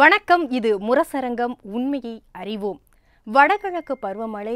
வணக்கம் இது முரசரங்கம் உண்மையை அறிவோம் வடகிழக்கு பருவமழை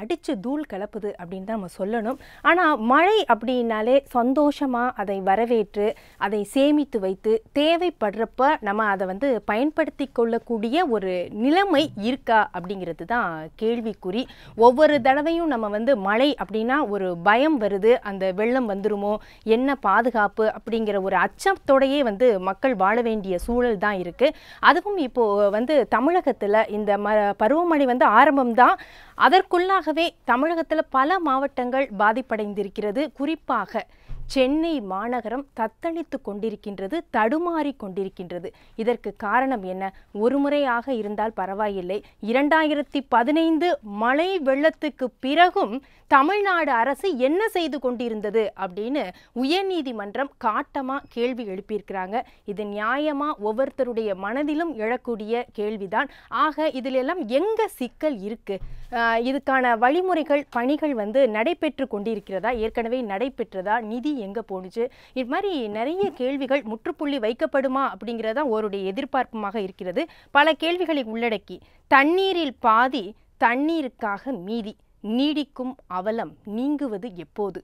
அடித்து தூள் கிளப்புது அப்படின்னு தான் நம்ம சொல்லணும் ஆனால் மழை அப்படின்னாலே சந்தோஷமாக அதை வரவேற்று அதை சேமித்து வைத்து தேவைப்படுறப்ப நம்ம அதை வந்து பயன்படுத்தி கொள்ளக்கூடிய ஒரு நிலைமை இருக்கா அப்படிங்கிறது தான் கேள்விக்குறி ஒவ்வொரு தடவையும் நம்ம வந்து மழை அப்படின்னா ஒரு பயம் வருது அந்த வெள்ளம் வந்துருமோ என்ன பாதுகாப்பு அப்படிங்கிற ஒரு அச்சத்தோடையே வந்து மக்கள் வாழ வேண்டிய சூழல் தான் இருக்குது அதுவும் இப்போது வந்து தமிழகத்தில் இந்த ம பருவமழை வந்து ஆரம்பம்தான் அதற்குள்ளாகவே தமிழகத்தில் பல மாவட்டங்கள் பாதிப்படைந்திருக்கிறது குறிப்பாக சென்னை மாநகரம் தத்தளித்து கொண்டிருக்கின்றது தடுமாறி கொண்டிருக்கின்றது இதற்கு காரணம் என்ன ஒரு முறையாக இருந்தால் பரவாயில்லை இரண்டாயிரத்தி பதினைந்து மழை வெள்ளத்துக்கு பிறகும் தமிழ்நாடு அரசு என்ன செய்து கொண்டிருந்தது அப்படின்னு உயர்நீதிமன்றம் காட்டமாக கேள்வி எழுப்பியிருக்கிறாங்க இது நியாயமாக ஒவ்வொருத்தருடைய மனதிலும் எழக்கூடிய கேள்விதான் ஆக இதிலெல்லாம் எங்கே சிக்கல் இருக்குது இதுக்கான வழிமுறைகள் பணிகள் வந்து நடைபெற்று கொண்டிருக்கிறதா ஏற்கனவே நடைபெற்றதா நிதி எங்கே போணுச்சு இது மாதிரி நிறைய கேள்விகள் முற்றுப்புள்ளி வைக்கப்படுமா அப்படிங்கிறதா ஒருடைய எதிர்பார்ப்புமாக இருக்கிறது பல கேள்விகளை உள்ளடக்கி தண்ணீரில் பாதி தண்ணீருக்காக மீதி நீடிக்கும் அவலம் நீங்குவது எப்போது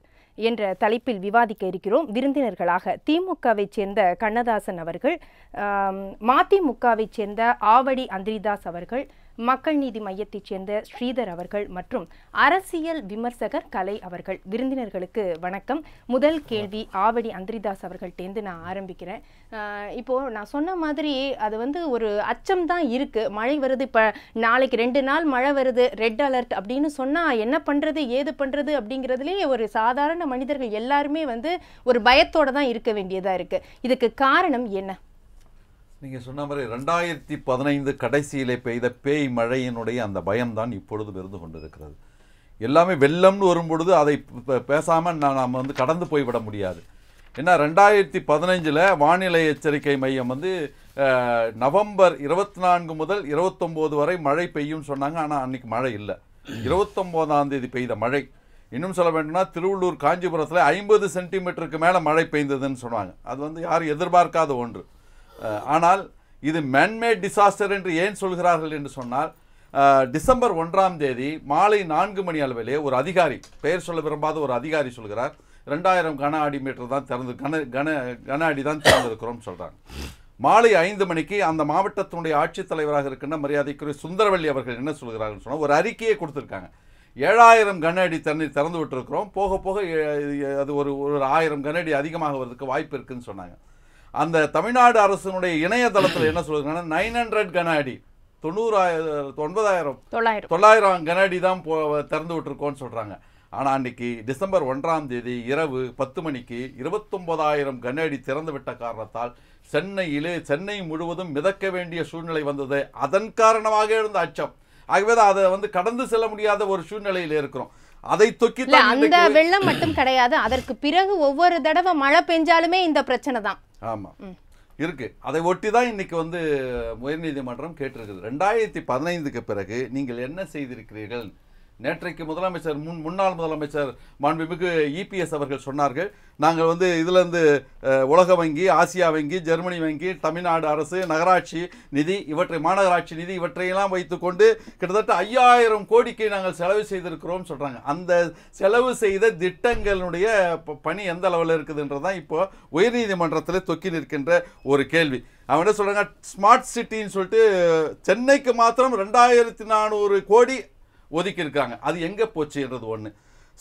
என்ற தலைப்பில் விவாதிக்க இருக்கிறோம் விருந்தினர்களாக திமுகவை சேர்ந்த கண்ணதாசன் அவர்கள் மதிமுகவை சேர்ந்த ஆவடி அந்திரிதாஸ் அவர்கள் மக்கள் நீதி மையத்தைச் சேர்ந்த ஸ்ரீதர் அவர்கள் மற்றும் அரசியல் விமர்சகர் கலை அவர்கள் விருந்தினர்களுக்கு வணக்கம் முதல் கேள்வி ஆவடி அந்திரிதாஸ் அவர்கள்ட்டேருந்து நான் ஆரம்பிக்கிறேன் இப்போது நான் சொன்ன மாதிரி அது வந்து ஒரு அச்சம் தான் இருக்குது மழை வருது இப்போ நாளைக்கு ரெண்டு நாள் மழை வருது ரெட் அலர்ட் அப்படின்னு சொன்னால் என்ன பண்ணுறது ஏது பண்ணுறது அப்படிங்கிறதுலேயே ஒரு சாதாரண மனிதர்கள் எல்லாருமே வந்து ஒரு பயத்தோடு தான் இருக்க வேண்டியதாக இருக்குது இதுக்கு காரணம் என்ன நீங்கள் சொன்ன மாதிரி ரெண்டாயிரத்தி பதினைந்து கடைசியில் பெய்த பேய் மழையினுடைய அந்த பயம்தான் இப்பொழுது இருந்து கொண்டிருக்கிறது எல்லாமே வெள்ளம்னு வரும்பொழுது அதை பேசாமல் நான் நாம் வந்து கடந்து போய்விட முடியாது ஏன்னா ரெண்டாயிரத்தி பதினஞ்சில் வானிலை எச்சரிக்கை மையம் வந்து நவம்பர் இருபத்தி நான்கு முதல் இருபத்தொம்போது வரை மழை பெய்யும்னு சொன்னாங்க ஆனால் அன்றைக்கி மழை இல்லை இருபத்தொம்போதாம் தேதி பெய்த மழை இன்னும் சொல்ல வேண்டும்னா திருவள்ளூர் காஞ்சிபுரத்தில் ஐம்பது சென்டிமீட்டருக்கு மேலே மழை பெய்ந்ததுன்னு சொன்னாங்க அது வந்து யாரும் எதிர்பார்க்காத ஒன்று ஆனால் இது மேன்மேட் டிசாஸ்டர் என்று ஏன் சொல்கிறார்கள் என்று சொன்னால் டிசம்பர் ஒன்றாம் தேதி மாலை நான்கு மணி அளவிலே ஒரு அதிகாரி பெயர் சொல்ல விரும்பாத ஒரு அதிகாரி சொல்கிறார் ரெண்டாயிரம் கன அடி மீட்டர் தான் திறந்து கன கன கன அடி தான் திறந்திருக்கிறோம் சொல்கிறாங்க மாலை ஐந்து மணிக்கு அந்த மாவட்டத்தினுடைய ஆட்சித்தலைவராக இருக்கின்ற மரியாதைக்குரிய சுந்தரவள்ளி அவர்கள் என்ன சொல்கிறார்கள் சொன்னால் ஒரு அறிக்கையை கொடுத்துருக்காங்க ஏழாயிரம் கன அடி தண்ணீர் திறந்து விட்டுருக்கிறோம் போக போக அது ஒரு ஒரு ஆயிரம் கன அடி அதிகமாக வரதுக்கு வாய்ப்பு இருக்குதுன்னு சொன்னாங்க அந்த தமிழ்நாடு அரசினுடைய இணையதளத்தில் என்ன சொல்லுதுன்னா நைன் ஹண்ட்ரட் கன அடி தொண்ணூறாயிரம் ஒன்பதாயிரம் தொள்ளாயிரம் தொள்ளாயிரம் கன அடி தான் திறந்து விட்டுருக்கோம்னு சொல்கிறாங்க ஆனால் அன்னைக்கு டிசம்பர் ஒன்றாம் தேதி இரவு பத்து மணிக்கு இருபத்தொம்பதாயிரம் கன அடி திறந்து விட்ட காரணத்தால் சென்னையிலே சென்னை முழுவதும் மிதக்க வேண்டிய சூழ்நிலை வந்தது அதன் காரணமாக இருந்த அச்சம் ஆகவே தான் அதை வந்து கடந்து செல்ல முடியாத ஒரு சூழ்நிலையில் இருக்கிறோம் அதை தொக்கி அந்த வெள்ளம் மட்டும் கிடையாது அதற்கு பிறகு ஒவ்வொரு தடவை மழை பெஞ்சாலுமே இந்த பிரச்சனை தான் ஆமாம் இருக்கு அதை ஒட்டி தான் இன்னைக்கு வந்து உயர்நீதிமன்றம் கேட்டிருக்குது ரெண்டாயிரத்தி பதினைந்துக்கு பிறகு நீங்கள் என்ன செய்திருக்கிறீர்கள் நேற்றைக்கு முதலமைச்சர் முன் முன்னாள் முதலமைச்சர் மாண்புமிகு இபிஎஸ் அவர்கள் சொன்னார்கள் நாங்கள் வந்து இதிலேருந்து உலக வங்கி ஆசியா வங்கி ஜெர்மனி வங்கி தமிழ்நாடு அரசு நகராட்சி நிதி இவற்றை மாநகராட்சி நிதி இவற்றையெல்லாம் வைத்துக்கொண்டு கிட்டத்தட்ட ஐயாயிரம் கோடிக்கு நாங்கள் செலவு செய்திருக்கிறோம் சொல்கிறாங்க அந்த செலவு செய்த திட்டங்களுடைய பணி எந்த அளவில் தான் இப்போ உயர்நீதிமன்றத்தில் தொக்கி நிற்கின்ற ஒரு கேள்வி அவன் என்ன சொல்கிறாங்க ஸ்மார்ட் சிட்டின்னு சொல்லிட்டு சென்னைக்கு மாத்திரம் ரெண்டாயிரத்தி நானூறு கோடி ஒதுக்கி இருக்காங்க அது எங்கே போச்சுன்றது ஒன்று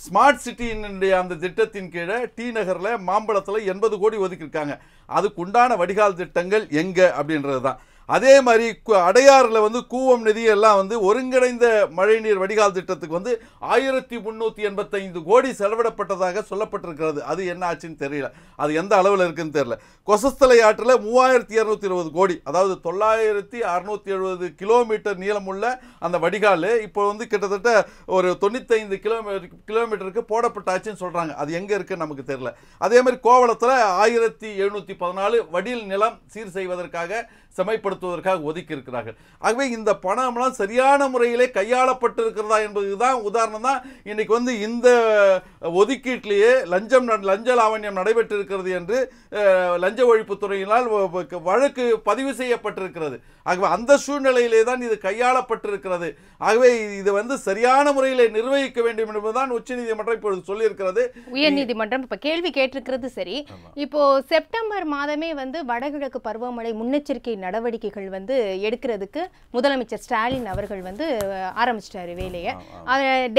ஸ்மார்ட் சிட்டியினுடைய அந்த திட்டத்தின் கீழே டி நகரில் மாம்பழத்தில் எண்பது கோடி ஒதுக்கியிருக்காங்க அதுக்குண்டான வடிகால் திட்டங்கள் எங்கே அப்படின்றது தான் அதே மாதிரி அடையாறில் வந்து கூவம் எல்லாம் வந்து ஒருங்கிணைந்த மழைநீர் வடிகால் திட்டத்துக்கு வந்து ஆயிரத்தி முந்நூற்றி எண்பத்தைந்து கோடி செலவிடப்பட்டதாக சொல்லப்பட்டிருக்கிறது அது என்ன ஆச்சுன்னு தெரியல அது எந்த அளவில் இருக்குன்னு தெரியல கொசஸ்தலை ஆற்றில் மூவாயிரத்தி இரநூத்தி இருபது கோடி அதாவது தொள்ளாயிரத்தி அறுநூத்தி எழுபது கிலோமீட்டர் நீளமுள்ள அந்த வடிகால் இப்போ வந்து கிட்டத்தட்ட ஒரு தொண்ணூத்தைந்து கிலோமீட்டர் கிலோமீட்டருக்கு போடப்பட்டாச்சுன்னு சொல்கிறாங்க அது எங்கே இருக்குன்னு நமக்கு தெரியல அதே மாதிரி கோவளத்தில் ஆயிரத்தி எழுநூற்றி பதினாலு வடில் நிலம் சீர் செய்வதற்காக செமைப்படுத்துவதற்காக ஒதுக்கி இருக்கிறார்கள் ஆகவே இந்த பணம்லாம் சரியான முறையிலே கையாளப்பட்டிருக்கிறதா என்பது தான் உதாரணம் தான் இன்றைக்கி வந்து இந்த ஒதுக்கீட்டிலேயே லஞ்சம் லஞ்ச லாவண்யம் நடைபெற்றிருக்கிறது என்று லஞ்ச ஒழிப்புத்துறையினால் வழக்கு பதிவு செய்யப்பட்டிருக்கிறது ஆகவே அந்த சூழ்நிலையிலே தான் இது கையாளப்பட்டிருக்கிறது ஆகவே இது வந்து சரியான முறையில் நிர்வகிக்க வேண்டும் என்பதுதான் உச்சநீதிமன்றம் இப்பொழுது சொல்லியிருக்கிறது உயர்நீதிமன்றம் இப்போ கேள்வி கேட்டிருக்கிறது சரி இப்போ செப்டம்பர் மாதமே வந்து வடகிழக்கு பருவமழை முன்னெச்சரிக்கை நடவடிக்கைகள் வந்து எடுக்கிறதுக்கு முதலமைச்சர் ஸ்டாலின் அவர்கள் வந்து ஆரம்பிச்சிட்டாரு வேலையை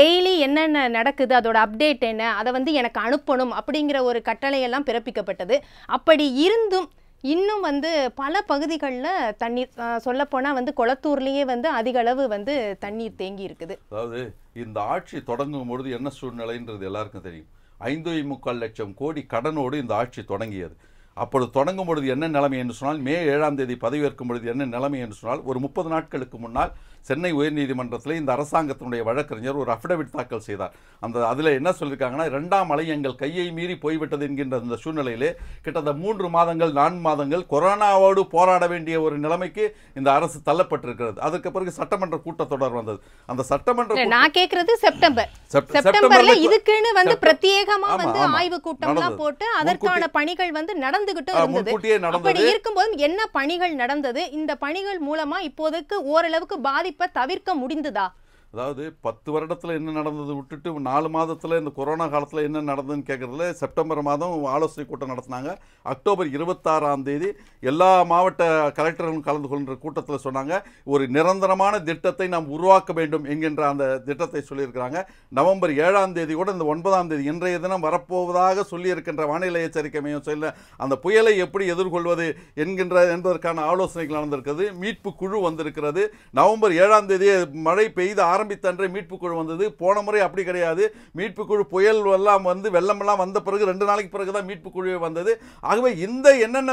டெய்லி என்னென்ன நடக்குது அதோட அப்டேட் என்ன அதை வந்து எனக்கு அனுப்பணும் அப்படிங்கிற ஒரு கட்டளையெல்லாம் பிறப்பிக்கப்பட்டது அப்படி இருந்தும் இன்னும் வந்து பல பகுதிகளில் தண்ணீர் சொல்லப்போனால் வந்து குளத்தூர்லேயே வந்து அதிக அளவு வந்து தண்ணீர் தேங்கி இருக்குது அதாவது இந்த ஆட்சி தொடங்கும் பொழுது என்ன சூழ்நிலைன்றது எல்லாருக்கும் தெரியும் ஐந்து முக்கால் லட்சம் கோடி கடனோடு இந்த ஆட்சி தொடங்கியது அப்பொழுது தொடங்கும் பொழுது என்ன நிலைமை என்று சொன்னால் மே ஏழாம் தேதி பதவியேற்கும் பொழுது என்ன நிலைமை என்று சொன்னால் ஒரு முப்பது நாட்களுக்கு முன்னால் சென்னை உயர்நீதிமன்றத்தில் இந்த அரசாங்கத்தினுடைய வழக்கறிஞர் ஒரு அஃபிடவிட் தாக்கல் செய்தார் அந்த அதில் என்ன சொல்லியிருக்காங்கன்னா ரெண்டாம் அலை எங்கள் கையை மீறி போய்விட்டது என்கின்ற அந்த சூழ்நிலையிலே கிட்டத்தட்ட மூன்று மாதங்கள் நான்கு மாதங்கள் கொரோனாவோடு போராட வேண்டிய ஒரு நிலைமைக்கு இந்த அரசு தள்ளப்பட்டிருக்கிறது அதுக்கு பிறகு சட்டமன்ற கூட்டத்தொடர் வந்தது அந்த சட்டமன்ற நான் கேட்கறது செப்டம்பர் செப்டம்பர்ல இதுக்குன்னு வந்து பிரத்யேகமா வந்து ஆய்வு கூட்டம் போட்டு அதற்கான பணிகள் வந்து நடந்துகிட்டு இருந்தது அப்படி இருக்கும்போது என்ன பணிகள் நடந்தது இந்த பணிகள் மூலமா இப்போதைக்கு ஓரளவுக்கு பாதி பாதிப்பை தவிர்க்க முடிந்ததா அதாவது பத்து வருடத்தில் என்ன நடந்தது விட்டுட்டு நாலு மாதத்தில் இந்த கொரோனா காலத்தில் என்ன நடந்ததுன்னு கேட்குறதுல செப்டம்பர் மாதம் ஆலோசனை கூட்டம் நடத்தினாங்க அக்டோபர் இருபத்தாறாம் தேதி எல்லா மாவட்ட கலெக்டர்களும் கலந்து கொள்கிற கூட்டத்தில் சொன்னாங்க ஒரு நிரந்தரமான திட்டத்தை நாம் உருவாக்க வேண்டும் என்கின்ற அந்த திட்டத்தை சொல்லியிருக்கிறாங்க நவம்பர் ஏழாம் தேதி கூட இந்த ஒன்பதாம் தேதி இன்றைய தினம் வரப்போவதாக சொல்லியிருக்கின்ற வானிலை எச்சரிக்கை மையம் சொல்ல அந்த புயலை எப்படி எதிர்கொள்வது என்கின்ற என்பதற்கான ஆலோசனைகள் நடந்திருக்கிறது மீட்பு குழு வந்திருக்கிறது நவம்பர் ஏழாம் தேதியே மழை பெய்து ஆரம்பித்த அன்றே மீட்பு குழு வந்தது போன முறை அப்படி கிடையாது மீட்பு குழு புயல் எல்லாம் வந்து வெள்ளமெல்லாம் வந்த பிறகு ரெண்டு நாளைக்கு பிறகு தான் மீட்பு குழுவே வந்தது ஆகவே இந்த என்னென்ன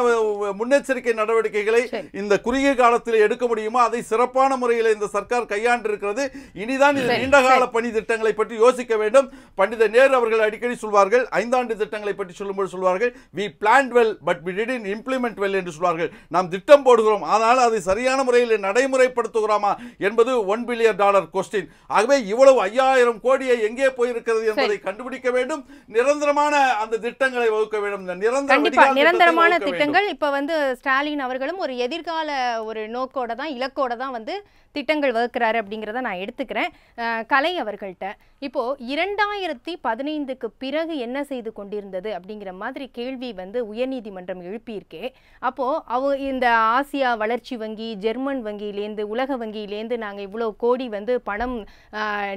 முன்னெச்சரிக்கை நடவடிக்கைகளை இந்த குறுகிய காலத்தில் எடுக்க முடியுமோ அதை சிறப்பான முறையில் இந்த சர்க்கார் கையாண்டிருக்கிறது இனிதான் இந்த நீண்டகால பணி திட்டங்களை பற்றி யோசிக்க வேண்டும் பண்டித நேரு அவர்கள் அடிக்கடி சொல்வார்கள் ஐந்தாண்டு திட்டங்களை பற்றி சொல்லும்போது சொல்வார்கள் we plan well but we did in implement well என்று சொல்வார்கள் நாம் திட்டம் போடுகிறோம் ஆனால் அதை சரியான முறையில் நடைமுறைப்படுத்துகிறோமா என்பது one billion dollar question Palestine ஆகவே இவ்வளவு ஐயாயிரம் கோடியை எங்கே போயிருக்கிறது என்பதை கண்டுபிடிக்க வேண்டும் நிரந்தரமான அந்த திட்டங்களை வகுக்க வேண்டும் நிரந்தரமான திட்டங்கள் இப்ப வந்து ஸ்டாலின் அவர்களும் ஒரு எதிர்கால ஒரு நோக்கோட தான் இலக்கோட தான் வந்து திட்டங்கள் வகுக்கிறாரு அப்படிங்கிறத நான் எடுத்துக்கிறேன் கலை அவர்கள்ட்ட இப்போது இரண்டாயிரத்தி பதினைந்துக்கு பிறகு என்ன செய்து கொண்டிருந்தது அப்படிங்கிற மாதிரி கேள்வி வந்து உயர்நீதிமன்றம் எழுப்பியிருக்கே அப்போது அவ இந்த ஆசியா வளர்ச்சி வங்கி ஜெர்மன் வங்கியிலேருந்து உலக வங்கியிலேருந்து நாங்கள் இவ்வளோ கோடி வந்து பணம்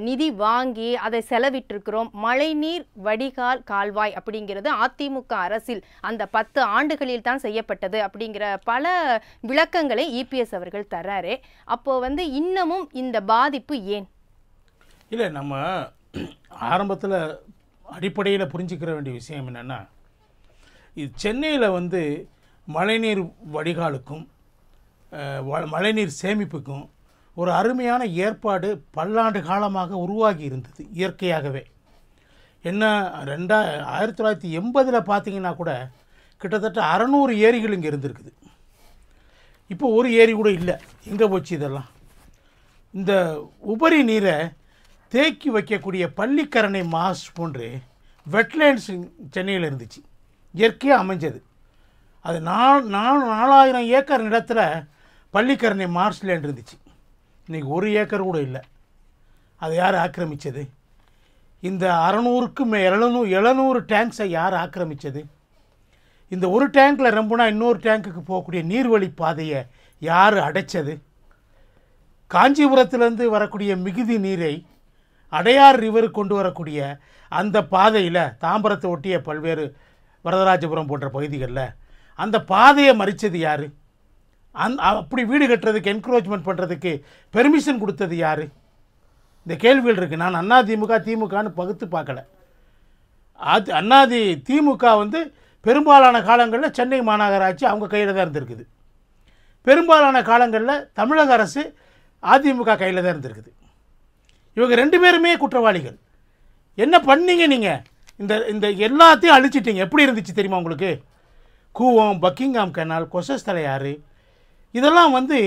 நிதி வாங்கி அதை செலவிட்டிருக்கிறோம் மழைநீர் வடிகால் கால்வாய் அப்படிங்கிறது அதிமுக அரசில் அந்த பத்து ஆண்டுகளில் தான் செய்யப்பட்டது அப்படிங்கிற பல விளக்கங்களை இபிஎஸ் அவர்கள் தர்றாரு அப்போது வந்து இன்னமும் இந்த பாதிப்பு ஏன் இல்லை நம்ம ஆரம்பத்தில் அடிப்படையில் புரிஞ்சுக்கிற வேண்டிய விஷயம் என்னென்னா இது சென்னையில் வந்து மழைநீர் வடிகாலுக்கும் மழைநீர் சேமிப்புக்கும் ஒரு அருமையான ஏற்பாடு பல்லாண்டு காலமாக உருவாகி இருந்தது இயற்கையாகவே என்ன ரெண்டா ஆயிரத்தி தொள்ளாயிரத்தி எண்பதில் பார்த்தீங்கன்னா கூட கிட்டத்தட்ட அறநூறு ஏரிகள் இங்கே இருந்திருக்குது இப்போ ஒரு ஏரி கூட இல்லை எங்கே போச்சு இதெல்லாம் இந்த உபரி நீரை தேக்கி வைக்கக்கூடிய பள்ளிக்கரணை மாஸ் போன்று வெட்லேண்ட்ஸ் சென்னையில் இருந்துச்சு இயற்கையாக அமைஞ்சது அது நாலு நாலு நாலாயிரம் ஏக்கர் நிலத்தில் பள்ளிக்கரணை மார்ஸ் லேண்ட் இருந்துச்சு இன்றைக்கி ஒரு ஏக்கர் கூட இல்லை அதை யார் ஆக்கிரமித்தது இந்த அறநூறுக்கு மே எழுநூ எழுநூறு டேங்க்ஸை யார் ஆக்கிரமித்தது இந்த ஒரு டேங்கில் ரொம்பனா இன்னொரு டேங்க்குக்கு போகக்கூடிய நீர்வழி பாதையை யார் அடைச்சது காஞ்சிபுரத்திலிருந்து வரக்கூடிய மிகுதி நீரை அடையார் ரிவர் கொண்டு வரக்கூடிய அந்த பாதையில் தாம்பரத்தை ஒட்டிய பல்வேறு வரதராஜபுரம் போன்ற பகுதிகளில் அந்த பாதையை மறித்தது யார் அந் அப்படி வீடு கட்டுறதுக்கு என்க்ரோச்மெண்ட் பண்ணுறதுக்கு பெர்மிஷன் கொடுத்தது யார் இந்த கேள்விகள் இருக்குது நான் அண்ணா திமுக திமுகன்னு பகுத்து பார்க்கல அது அண்ணாதி திமுக வந்து பெரும்பாலான காலங்களில் சென்னை மாநகராட்சி அவங்க கையில் தான் இருந்திருக்குது பெரும்பாலான காலங்களில் தமிழக அரசு அதிமுக கையில் தான் இருந்திருக்குது இவங்க ரெண்டு பேருமே குற்றவாளிகள் என்ன பண்ணீங்க நீங்கள் இந்த இந்த எல்லாத்தையும் அழிச்சிட்டிங்க எப்படி இருந்துச்சு தெரியுமா உங்களுக்கு Cooum Buckingham canal Kosasthalaiyar இதெல்லாம் வந்து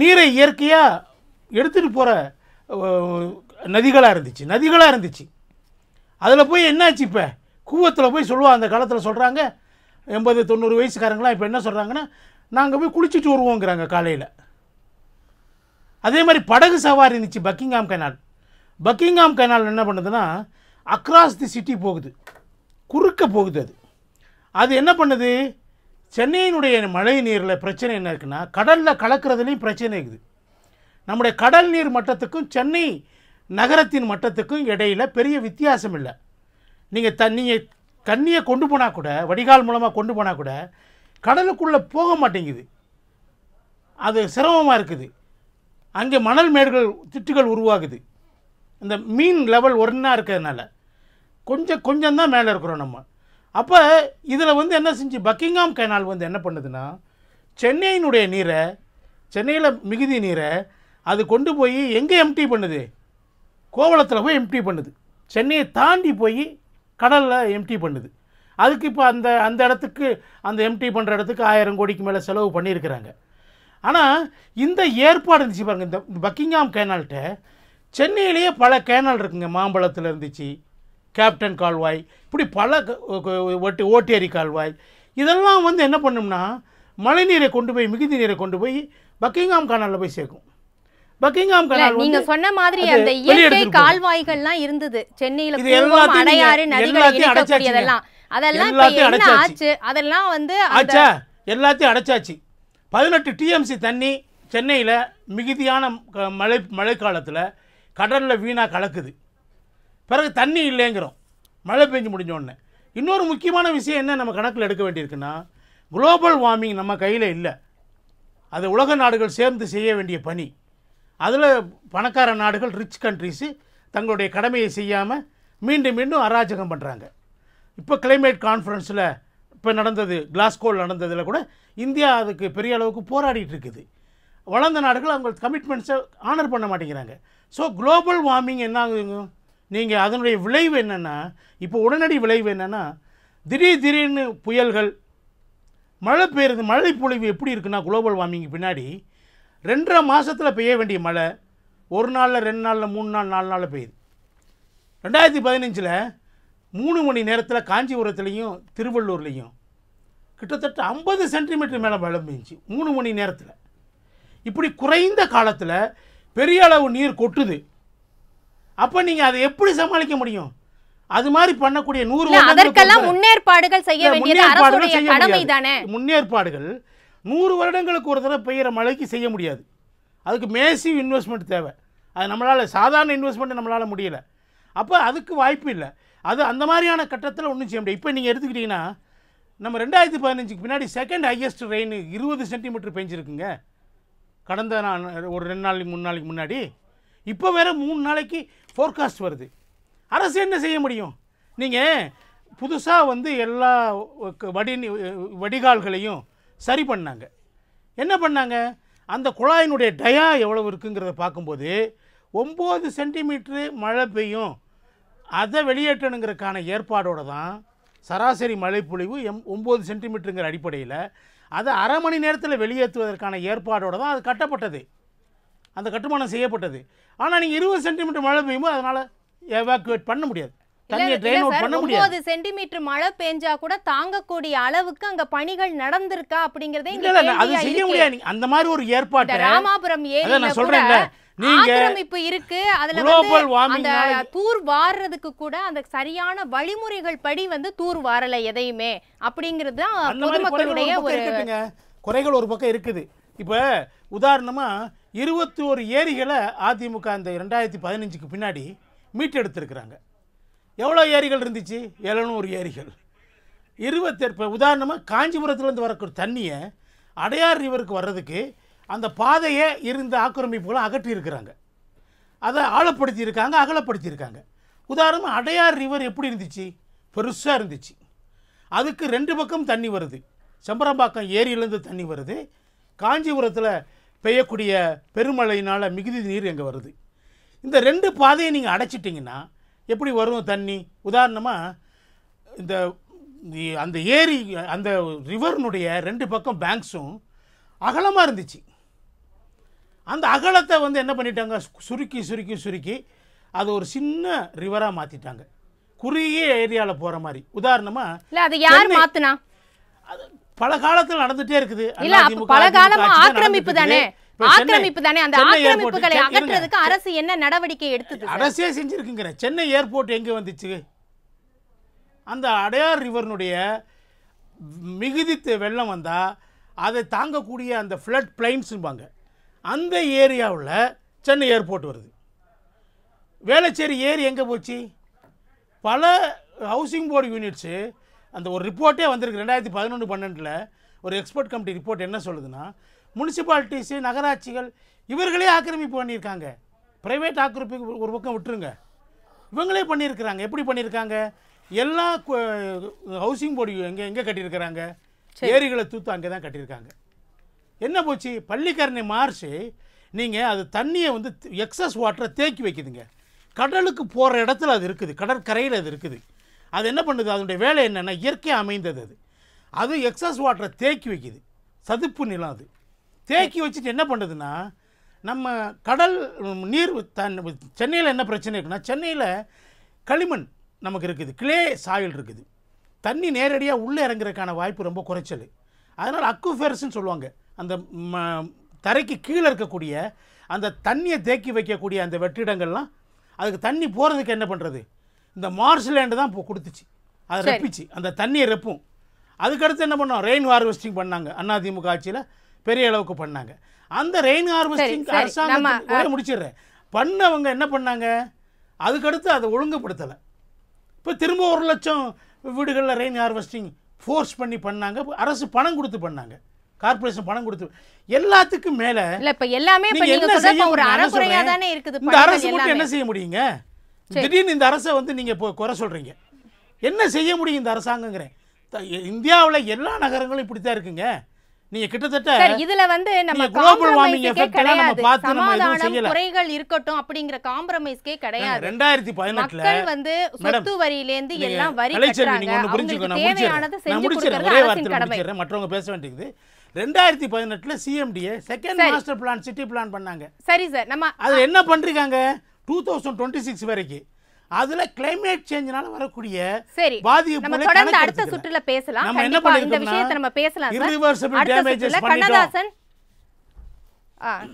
நீரை இயற்கையாக எடுத்துகிட்டு போகிற நதிகளாக இருந்துச்சு நதிகளாக இருந்துச்சு அதில் போய் என்னாச்சு இப்போ கூவத்தில் போய் சொல்லுவோம் அந்த காலத்தில் சொல்கிறாங்க எண்பது தொண்ணூறு வயசுக்காரங்களாம் இப்போ என்ன சொல்கிறாங்கன்னா நாங்கள் போய் குளிச்சுட்டு வருவோங்கிறாங்க காலையில் அதே மாதிரி படகு சவாரி இருந்துச்சு பக்கிங்காம் கெனால் பக்கிங்காம் கெனால் என்ன பண்ணுதுன்னா அக்ராஸ் தி சிட்டி போகுது குறுக்க போகுது அது அது என்ன பண்ணுது சென்னையினுடைய மழை நீரில் பிரச்சனை என்ன இருக்குன்னா கடலில் கலக்கிறதுலேயும் பிரச்சனை இருக்குது நம்முடைய கடல் நீர் மட்டத்துக்கும் சென்னை நகரத்தின் மட்டத்துக்கும் இடையில் பெரிய வித்தியாசம் இல்லை நீங்கள் தண்ணியை தண்ணியை கொண்டு போனால் கூட வடிகால் மூலமாக கொண்டு போனால் கூட கடலுக்குள்ளே போக மாட்டேங்குது அது சிரமமாக இருக்குது அங்கே மணல் மேடுகள் திட்டுகள் உருவாகுது இந்த மீன் லெவல் ஒன்றா இருக்கிறதுனால கொஞ்சம் கொஞ்சம் தான் மேலே இருக்கிறோம் நம்ம அப்போ இதில் வந்து என்ன செஞ்சு பக்கிங்காம் கேனால் வந்து என்ன பண்ணுதுன்னா சென்னையினுடைய நீரை சென்னையில் மிகுதி நீரை அது கொண்டு போய் எங்கே எம்டி பண்ணுது கோவளத்தில் போய் எம்டி பண்ணுது சென்னையை தாண்டி போய் கடலில் எம்டி பண்ணுது அதுக்கு இப்போ அந்த அந்த இடத்துக்கு அந்த எம்டி பண்ணுற இடத்துக்கு ஆயிரம் கோடிக்கு மேலே செலவு பண்ணியிருக்கிறாங்க ஆனால் இந்த ஏற்பாடு இருந்துச்சு பாருங்கள் இந்த பக்கிங்காம் கேனால்கிட்ட சென்னையிலேயே பல கேனால் இருக்குங்க மாம்பழத்தில் இருந்துச்சு கேப்டன் கால்வாய் இப்படி பல ஒட்டி ஓட்டேரி கால்வாய் இதெல்லாம் வந்து என்ன பண்ணும்னா மழைநீரை கொண்டு போய் மிகுதி நீரை கொண்டு போய் பக்கிங்காம் கனாலில் போய் சேர்க்கும் பக்கிங்காம் கனால் நீங்க சொன்ன மாதிரி அந்த இயற்கை கால்வாய்கள்லாம் இருந்தது சென்னையில இது எல்லாத்தையும் அடையாறு அதெல்லாம் என்ன ஆச்சு அதெல்லாம் வந்து ஆச்சா எல்லாத்தையும் அடைச்சாச்சு பதினெட்டு டிஎம்சி தண்ணி சென்னையில் மிகுதியான மழை மழை காலத்தில் கடலில் வீணாக கலக்குது பிறகு தண்ணி இல்லைங்கிறோம் மழை பெஞ்சு முடிஞ்சோடனே இன்னொரு முக்கியமான விஷயம் என்ன நம்ம கணக்கில் எடுக்க வேண்டியிருக்குன்னா குளோபல் வார்மிங் நம்ம கையில் இல்லை அது உலக நாடுகள் சேர்ந்து செய்ய வேண்டிய பணி அதில் பணக்கார நாடுகள் ரிச் கண்ட்ரிஸு தங்களுடைய கடமையை செய்யாமல் மீண்டும் மீண்டும் அராஜகம் பண்ணுறாங்க இப்போ கிளைமேட் கான்ஃபரன்ஸில் இப்போ நடந்தது கிளாஸ்கோல் நடந்ததில் கூட இந்தியா அதுக்கு பெரிய அளவுக்கு போராடிட்டு இருக்குது வளர்ந்த நாடுகள் அவங்க கமிட்மெண்ட்ஸை ஆனர் பண்ண மாட்டேங்கிறாங்க ஸோ குளோபல் வார்மிங் என்ன ஆகுதுங்க நீங்கள் அதனுடைய விளைவு என்னென்னா இப்போ உடனடி விளைவு என்னென்னா திடீர் திடீர்னு புயல்கள் மழை பெய்யுறது மழை பொழிவு எப்படி இருக்குன்னா குளோபல் வார்மிங் பின்னாடி ரெண்டரை மாதத்தில் பெய்ய வேண்டிய மழை ஒரு நாளில் ரெண்டு நாளில் மூணு நாள் நாலு நாளில் பெய்யுது ரெண்டாயிரத்தி பதினஞ்சில் மூணு மணி நேரத்தில் காஞ்சிபுரத்துலேயும் திருவள்ளூர்லேயும் கிட்டத்தட்ட ஐம்பது சென்டிமீட்டர் மேலே மழை பெஞ்சிச்சு மூணு மணி நேரத்தில் இப்படி குறைந்த காலத்தில் பெரிய அளவு நீர் கொட்டுது அப்போ நீங்கள் அதை எப்படி சமாளிக்க முடியும் அது மாதிரி பண்ணக்கூடிய நூறு அதற்கெல்லாம் முன்னேற்பாடுகள் செய்ய வேண்டியது முன்னேற்பாடுகள் நூறு வருடங்களுக்கு ஒரு தடவை பெய்கிற மழைக்கு செய்ய முடியாது அதுக்கு மேசிவ் இன்வெஸ்ட்மெண்ட் தேவை அது நம்மளால் சாதாரண இன்வெஸ்ட்மெண்ட் நம்மளால் முடியலை அப்போ அதுக்கு வாய்ப்பு இல்லை அது அந்த மாதிரியான கட்டத்தில் ஒன்றும் செய்ய முடியாது இப்போ நீங்கள் எடுத்துக்கிட்டிங்கன்னா நம்ம ரெண்டாயிரத்தி பதினஞ்சுக்கு பின்னாடி செகண்ட் ஹையஸ்ட் ரெயின் இருபது சென்டிமீட்டர் பெஞ்சிருக்குங்க கடந்த நான் ஒரு ரெண்டு நாளைக்கு மூணு நாளைக்கு முன்னாடி இப்போ வேறு மூணு நாளைக்கு ஃபோர்காஸ்ட் வருது அரசு என்ன செய்ய முடியும் நீங்கள் புதுசாக வந்து எல்லா வடி வடிகால்களையும் சரி பண்ணாங்க என்ன பண்ணாங்க அந்த குழாயினுடைய டயா எவ்வளவு இருக்குங்கிறத பார்க்கும்போது ஒம்பது சென்டிமீட்ரு மழை பெய்யும் அதை வெளியேற்றணுங்கிறதுக்கான ஏற்பாடோடு தான் சராசரி மழைப்பொழிவு எம் ஒம்பது சென்டிமீட்டருங்கிற அடிப்படையில் அதை அரை மணி நேரத்தில் வெளியேற்றுவதற்கான ஏற்பாடோடு தான் அது கட்டப்பட்டது அந்த கட்டுமானம் செய்யப்பட்டது ஆனால் நீங்கள் இருபது சென்டிமீட்டர் மழை பெய்யும்போது அதனால் எவாக்குவேட் பண்ண முடியாது சென்டிமீட்டர் மழை பெஞ்சா கூட தாங்கக்கூடிய அளவுக்கு அங்க பணிகள் நடந்திருக்கா அப்படிங்கறதே அது செய்ய முடியாது அந்த மாதிரி ஒரு ஏற்பாடு ராமாபுரம் சொல்றேன் நீங்க ஆக்கிரமிப்பு இருக்கு அதுல வந்து அந்த தூர் வாரறதுக்கு கூட அந்த சரியான வழிமுறைகள் படி வந்து தூர் வாரல எதையுமே அப்படிங்கிறது தான் பொதுமக்களுடைய ஒரு குறைகள் ஒரு பக்கம் இருக்குது இப்ப உதாரணமா இருபத்தி ஒரு ஏரிகளை அதிமுக அந்த ரெண்டாயிரத்தி பதினஞ்சுக்கு பின்னாடி மீட்டெடுத்திருக்கிறாங்க எவ்வளோ ஏரிகள் இருந்துச்சு எழுநூறு ஏரிகள் இருபத்தி இப்போ உதாரணமாக காஞ்சிபுரத்துலேருந்து வரக்கூடிய தண்ணியை அடையார் ரிவருக்கு வர்றதுக்கு அந்த பாதையை இருந்த ஆக்கிரமிப்புகளை அகற்றியிருக்கிறாங்க அதை ஆழப்படுத்தியிருக்காங்க அகலப்படுத்தியிருக்காங்க உதாரணமாக அடையார் ரிவர் எப்படி இருந்துச்சு பெருசாக இருந்துச்சு அதுக்கு ரெண்டு பக்கம் தண்ணி வருது செம்பரம்பாக்கம் ஏரியிலேருந்து தண்ணி வருது காஞ்சிபுரத்தில் பெய்யக்கூடிய பெருமழையினால் மிகுதி நீர் எங்கே வருது இந்த ரெண்டு பாதையை நீங்கள் அடைச்சிட்டிங்கன்னா எப்படி வரும் தண்ணி உதாரணமாக இந்த அந்த ஏரி அந்த ரிவர்னுடைய ரெண்டு பக்கம் பேங்க்ஸும் அகலமாக இருந்துச்சு அந்த அகலத்தை வந்து என்ன பண்ணிட்டாங்க சுருக்கி சுருக்கி சுருக்கி அது ஒரு சின்ன ரிவராக மாற்றிட்டாங்க குறுகிய ஏரியாவில் போகிற மாதிரி உதாரணமாக இல்லை அது யார் மாற்றினா பல காலத்தில் நடந்துட்டே இருக்குது பல காலமா ஆக்கிரமிப்பு தானே ஆக்கிரமிப்பு தானே அந்த ஆக்கிரமிப்புகளை அகற்றுறதுக்கு அரசு என்ன நடவடிக்கை எடுத்தது அரசே செஞ்சிருக்குங்கிற சென்னை ஏர்போர்ட் எங்கே வந்துச்சு அந்த அடையார் ரிவர்னுடைய மிகுதித்து வெள்ளம் வந்தால் அதை தாங்கக்கூடிய அந்த ஃப்ளட் பிளைன்ஸும்பாங்க அந்த ஏரியாவில் சென்னை ஏர்போர்ட் வருது வேளச்சேரி ஏரி எங்கே போச்சு பல ஹவுசிங் போர்டு யூனிட்ஸு அந்த ஒரு ரிப்போர்ட்டே வந்திருக்கு ரெண்டாயிரத்தி பதினொன்று பன்னெண்டில் ஒரு எக்ஸ்போர்ட் கமிட்டி ரிப்போர்ட் என்ன சொல்லுதுன்னா முனிசிபாலிட்டிஸு நகராட்சிகள் இவர்களே ஆக்கிரமிப்பு பண்ணியிருக்காங்க ப்ரைவேட் ஆக்கிரமிப்பு ஒரு பக்கம் விட்டுருங்க இவங்களே பண்ணியிருக்கிறாங்க எப்படி பண்ணியிருக்காங்க எல்லா ஹவுசிங் போர்டு எங்கே எங்கே கட்டியிருக்கிறாங்க ஏரிகளை தூத்து அங்கே தான் கட்டியிருக்காங்க என்ன போச்சு பள்ளிக்கரணை மார்ச்சு நீங்கள் அது தண்ணியை வந்து எக்ஸஸ் வாட்டரை தேக்கி வைக்குதுங்க கடலுக்கு போகிற இடத்துல அது இருக்குது கடற்கரையில் அது இருக்குது அது என்ன பண்ணுது அதனுடைய வேலை என்னென்னா இயற்கையாக அமைந்தது அது அது எக்ஸஸ் வாட்டரை தேக்கி வைக்குது சதுப்பு நிலம் அது தேக்கி வச்சுட்டு என்ன பண்ணுதுன்னா நம்ம கடல் நீர் தன் சென்னையில் என்ன பிரச்சனை இருக்குன்னா சென்னையில் களிமண் நமக்கு இருக்குது கிளே சாயில் இருக்குது தண்ணி நேரடியாக உள்ளே இறங்குறதுக்கான வாய்ப்பு ரொம்ப குறைச்சல் அதனால் அக்குஃபேர்ஸ்ன்னு சொல்லுவாங்க அந்த ம தரைக்கு கீழே இருக்கக்கூடிய அந்த தண்ணியை தேக்கி வைக்கக்கூடிய அந்த வெற்றிடங்கள்லாம் அதுக்கு தண்ணி போகிறதுக்கு என்ன பண்ணுறது இந்த மார்ஷ்லேண்டு தான் இப்போ கொடுத்துச்சு அதை ரெப்பிச்சு அந்த தண்ணியை ரெப்பும் அதுக்கடுத்து என்ன பண்ணோம் ரெயின் ஹார்வெஸ்டிங் பண்ணாங்க அதிமுக ஆட்சியில் பெரிய அளவுக்கு பண்ணாங்க அந்த ரெயின் ஹார்வெஸ்டிங் அரசாங்கம் முடிச்சிடுறேன் பண்ணவங்க என்ன பண்ணாங்க அதுக்கடுத்து அதை ஒழுங்குபடுத்தலை இப்போ திரும்ப ஒரு லட்சம் வீடுகளில் ரெயின் ஹார்வெஸ்டிங் ஃபோர்ஸ் பண்ணி பண்ணாங்க அரசு பணம் கொடுத்து பண்ணாங்க கார்ப்பரேஷன் பணம் கொடுத்து எல்லாத்துக்கும் மேல இப்ப எல்லாமே என்ன செய்ய ஒரு அறகுறையா தானே இருக்குது இந்த அரசு மட்டும் என்ன செய்ய முடியுங்க திடீர்னு இந்த அரசை வந்து நீங்க இப்போ குறை சொல்றீங்க என்ன செய்ய முடியும் இந்த அரசாங்கங்கிறேன் இந்தியாவில் எல்லா நகரங்களும் இப்படித்தான் தான் இருக்குங்க நீங்க கிட்டத்தட்ட இதுல வந்து நம்ம குளோபல் வார்மிங் எஃபெக்ட் நம்ம குறைகள் இருக்கட்டும் அப்படிங்கிற காம்ப்ரமைஸ்க்கே கிடையாது 2018ல மக்கள் வந்து சொத்து வரியில இருந்து எல்லாம் வரி கட்டறாங்க நீங்க ஒன்னு புரிஞ்சுக்கணும் நான் முடிச்சிடுறேன் ஒரே வார்த்தை மற்றவங்க பேச வேண்டியது ரெண்டாயிரத்தி பதினெட்டுல CMDA second master plan city plan பண்ணாங்க சரி சார் நம்ம அது என்ன பண்ணிருக்காங்க டூ தௌசண்ட் டுவெண்ட்டி சிக்ஸ் வரைக்கும் அதுல கிளைமேட் சேஞ்ச்னால வரக்கூடிய சரி நம்ம தொடர்ந்து அடுத்த சுற்றுல பேசலாம் நம்ம என்ன இந்த விஷயத்தை நம்ம பேசலாம் இரிவர்சிபிள் டேமேஜஸ் கண்ணதாசன்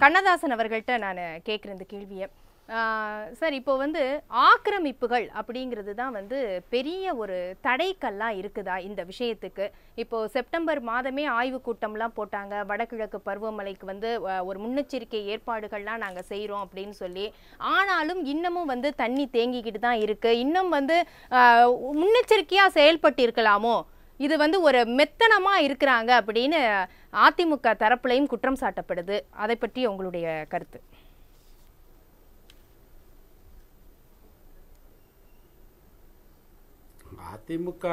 கண்ணதாசன் அவர்கள்ட்ட நான் கேட்குற இந்த கேள்வியை சார் இப்போ வந்து ஆக்கிரமிப்புகள் அப்படிங்கிறது தான் வந்து பெரிய ஒரு தடைக்கல்லாக இருக்குதா இந்த விஷயத்துக்கு இப்போ செப்டம்பர் மாதமே ஆய்வு கூட்டம்லாம் போட்டாங்க வடகிழக்கு பருவமழைக்கு வந்து ஒரு முன்னெச்சரிக்கை ஏற்பாடுகள்லாம் நாங்கள் செய்கிறோம் அப்படின்னு சொல்லி ஆனாலும் இன்னமும் வந்து தண்ணி தேங்கிக்கிட்டு தான் இருக்குது இன்னும் வந்து முன்னெச்சரிக்கையாக செயல்பட்டு இருக்கலாமோ இது வந்து ஒரு மெத்தனமாக இருக்கிறாங்க அப்படின்னு அதிமுக தரப்புலையும் குற்றம் சாட்டப்படுது அதை பற்றி உங்களுடைய கருத்து அதிமுக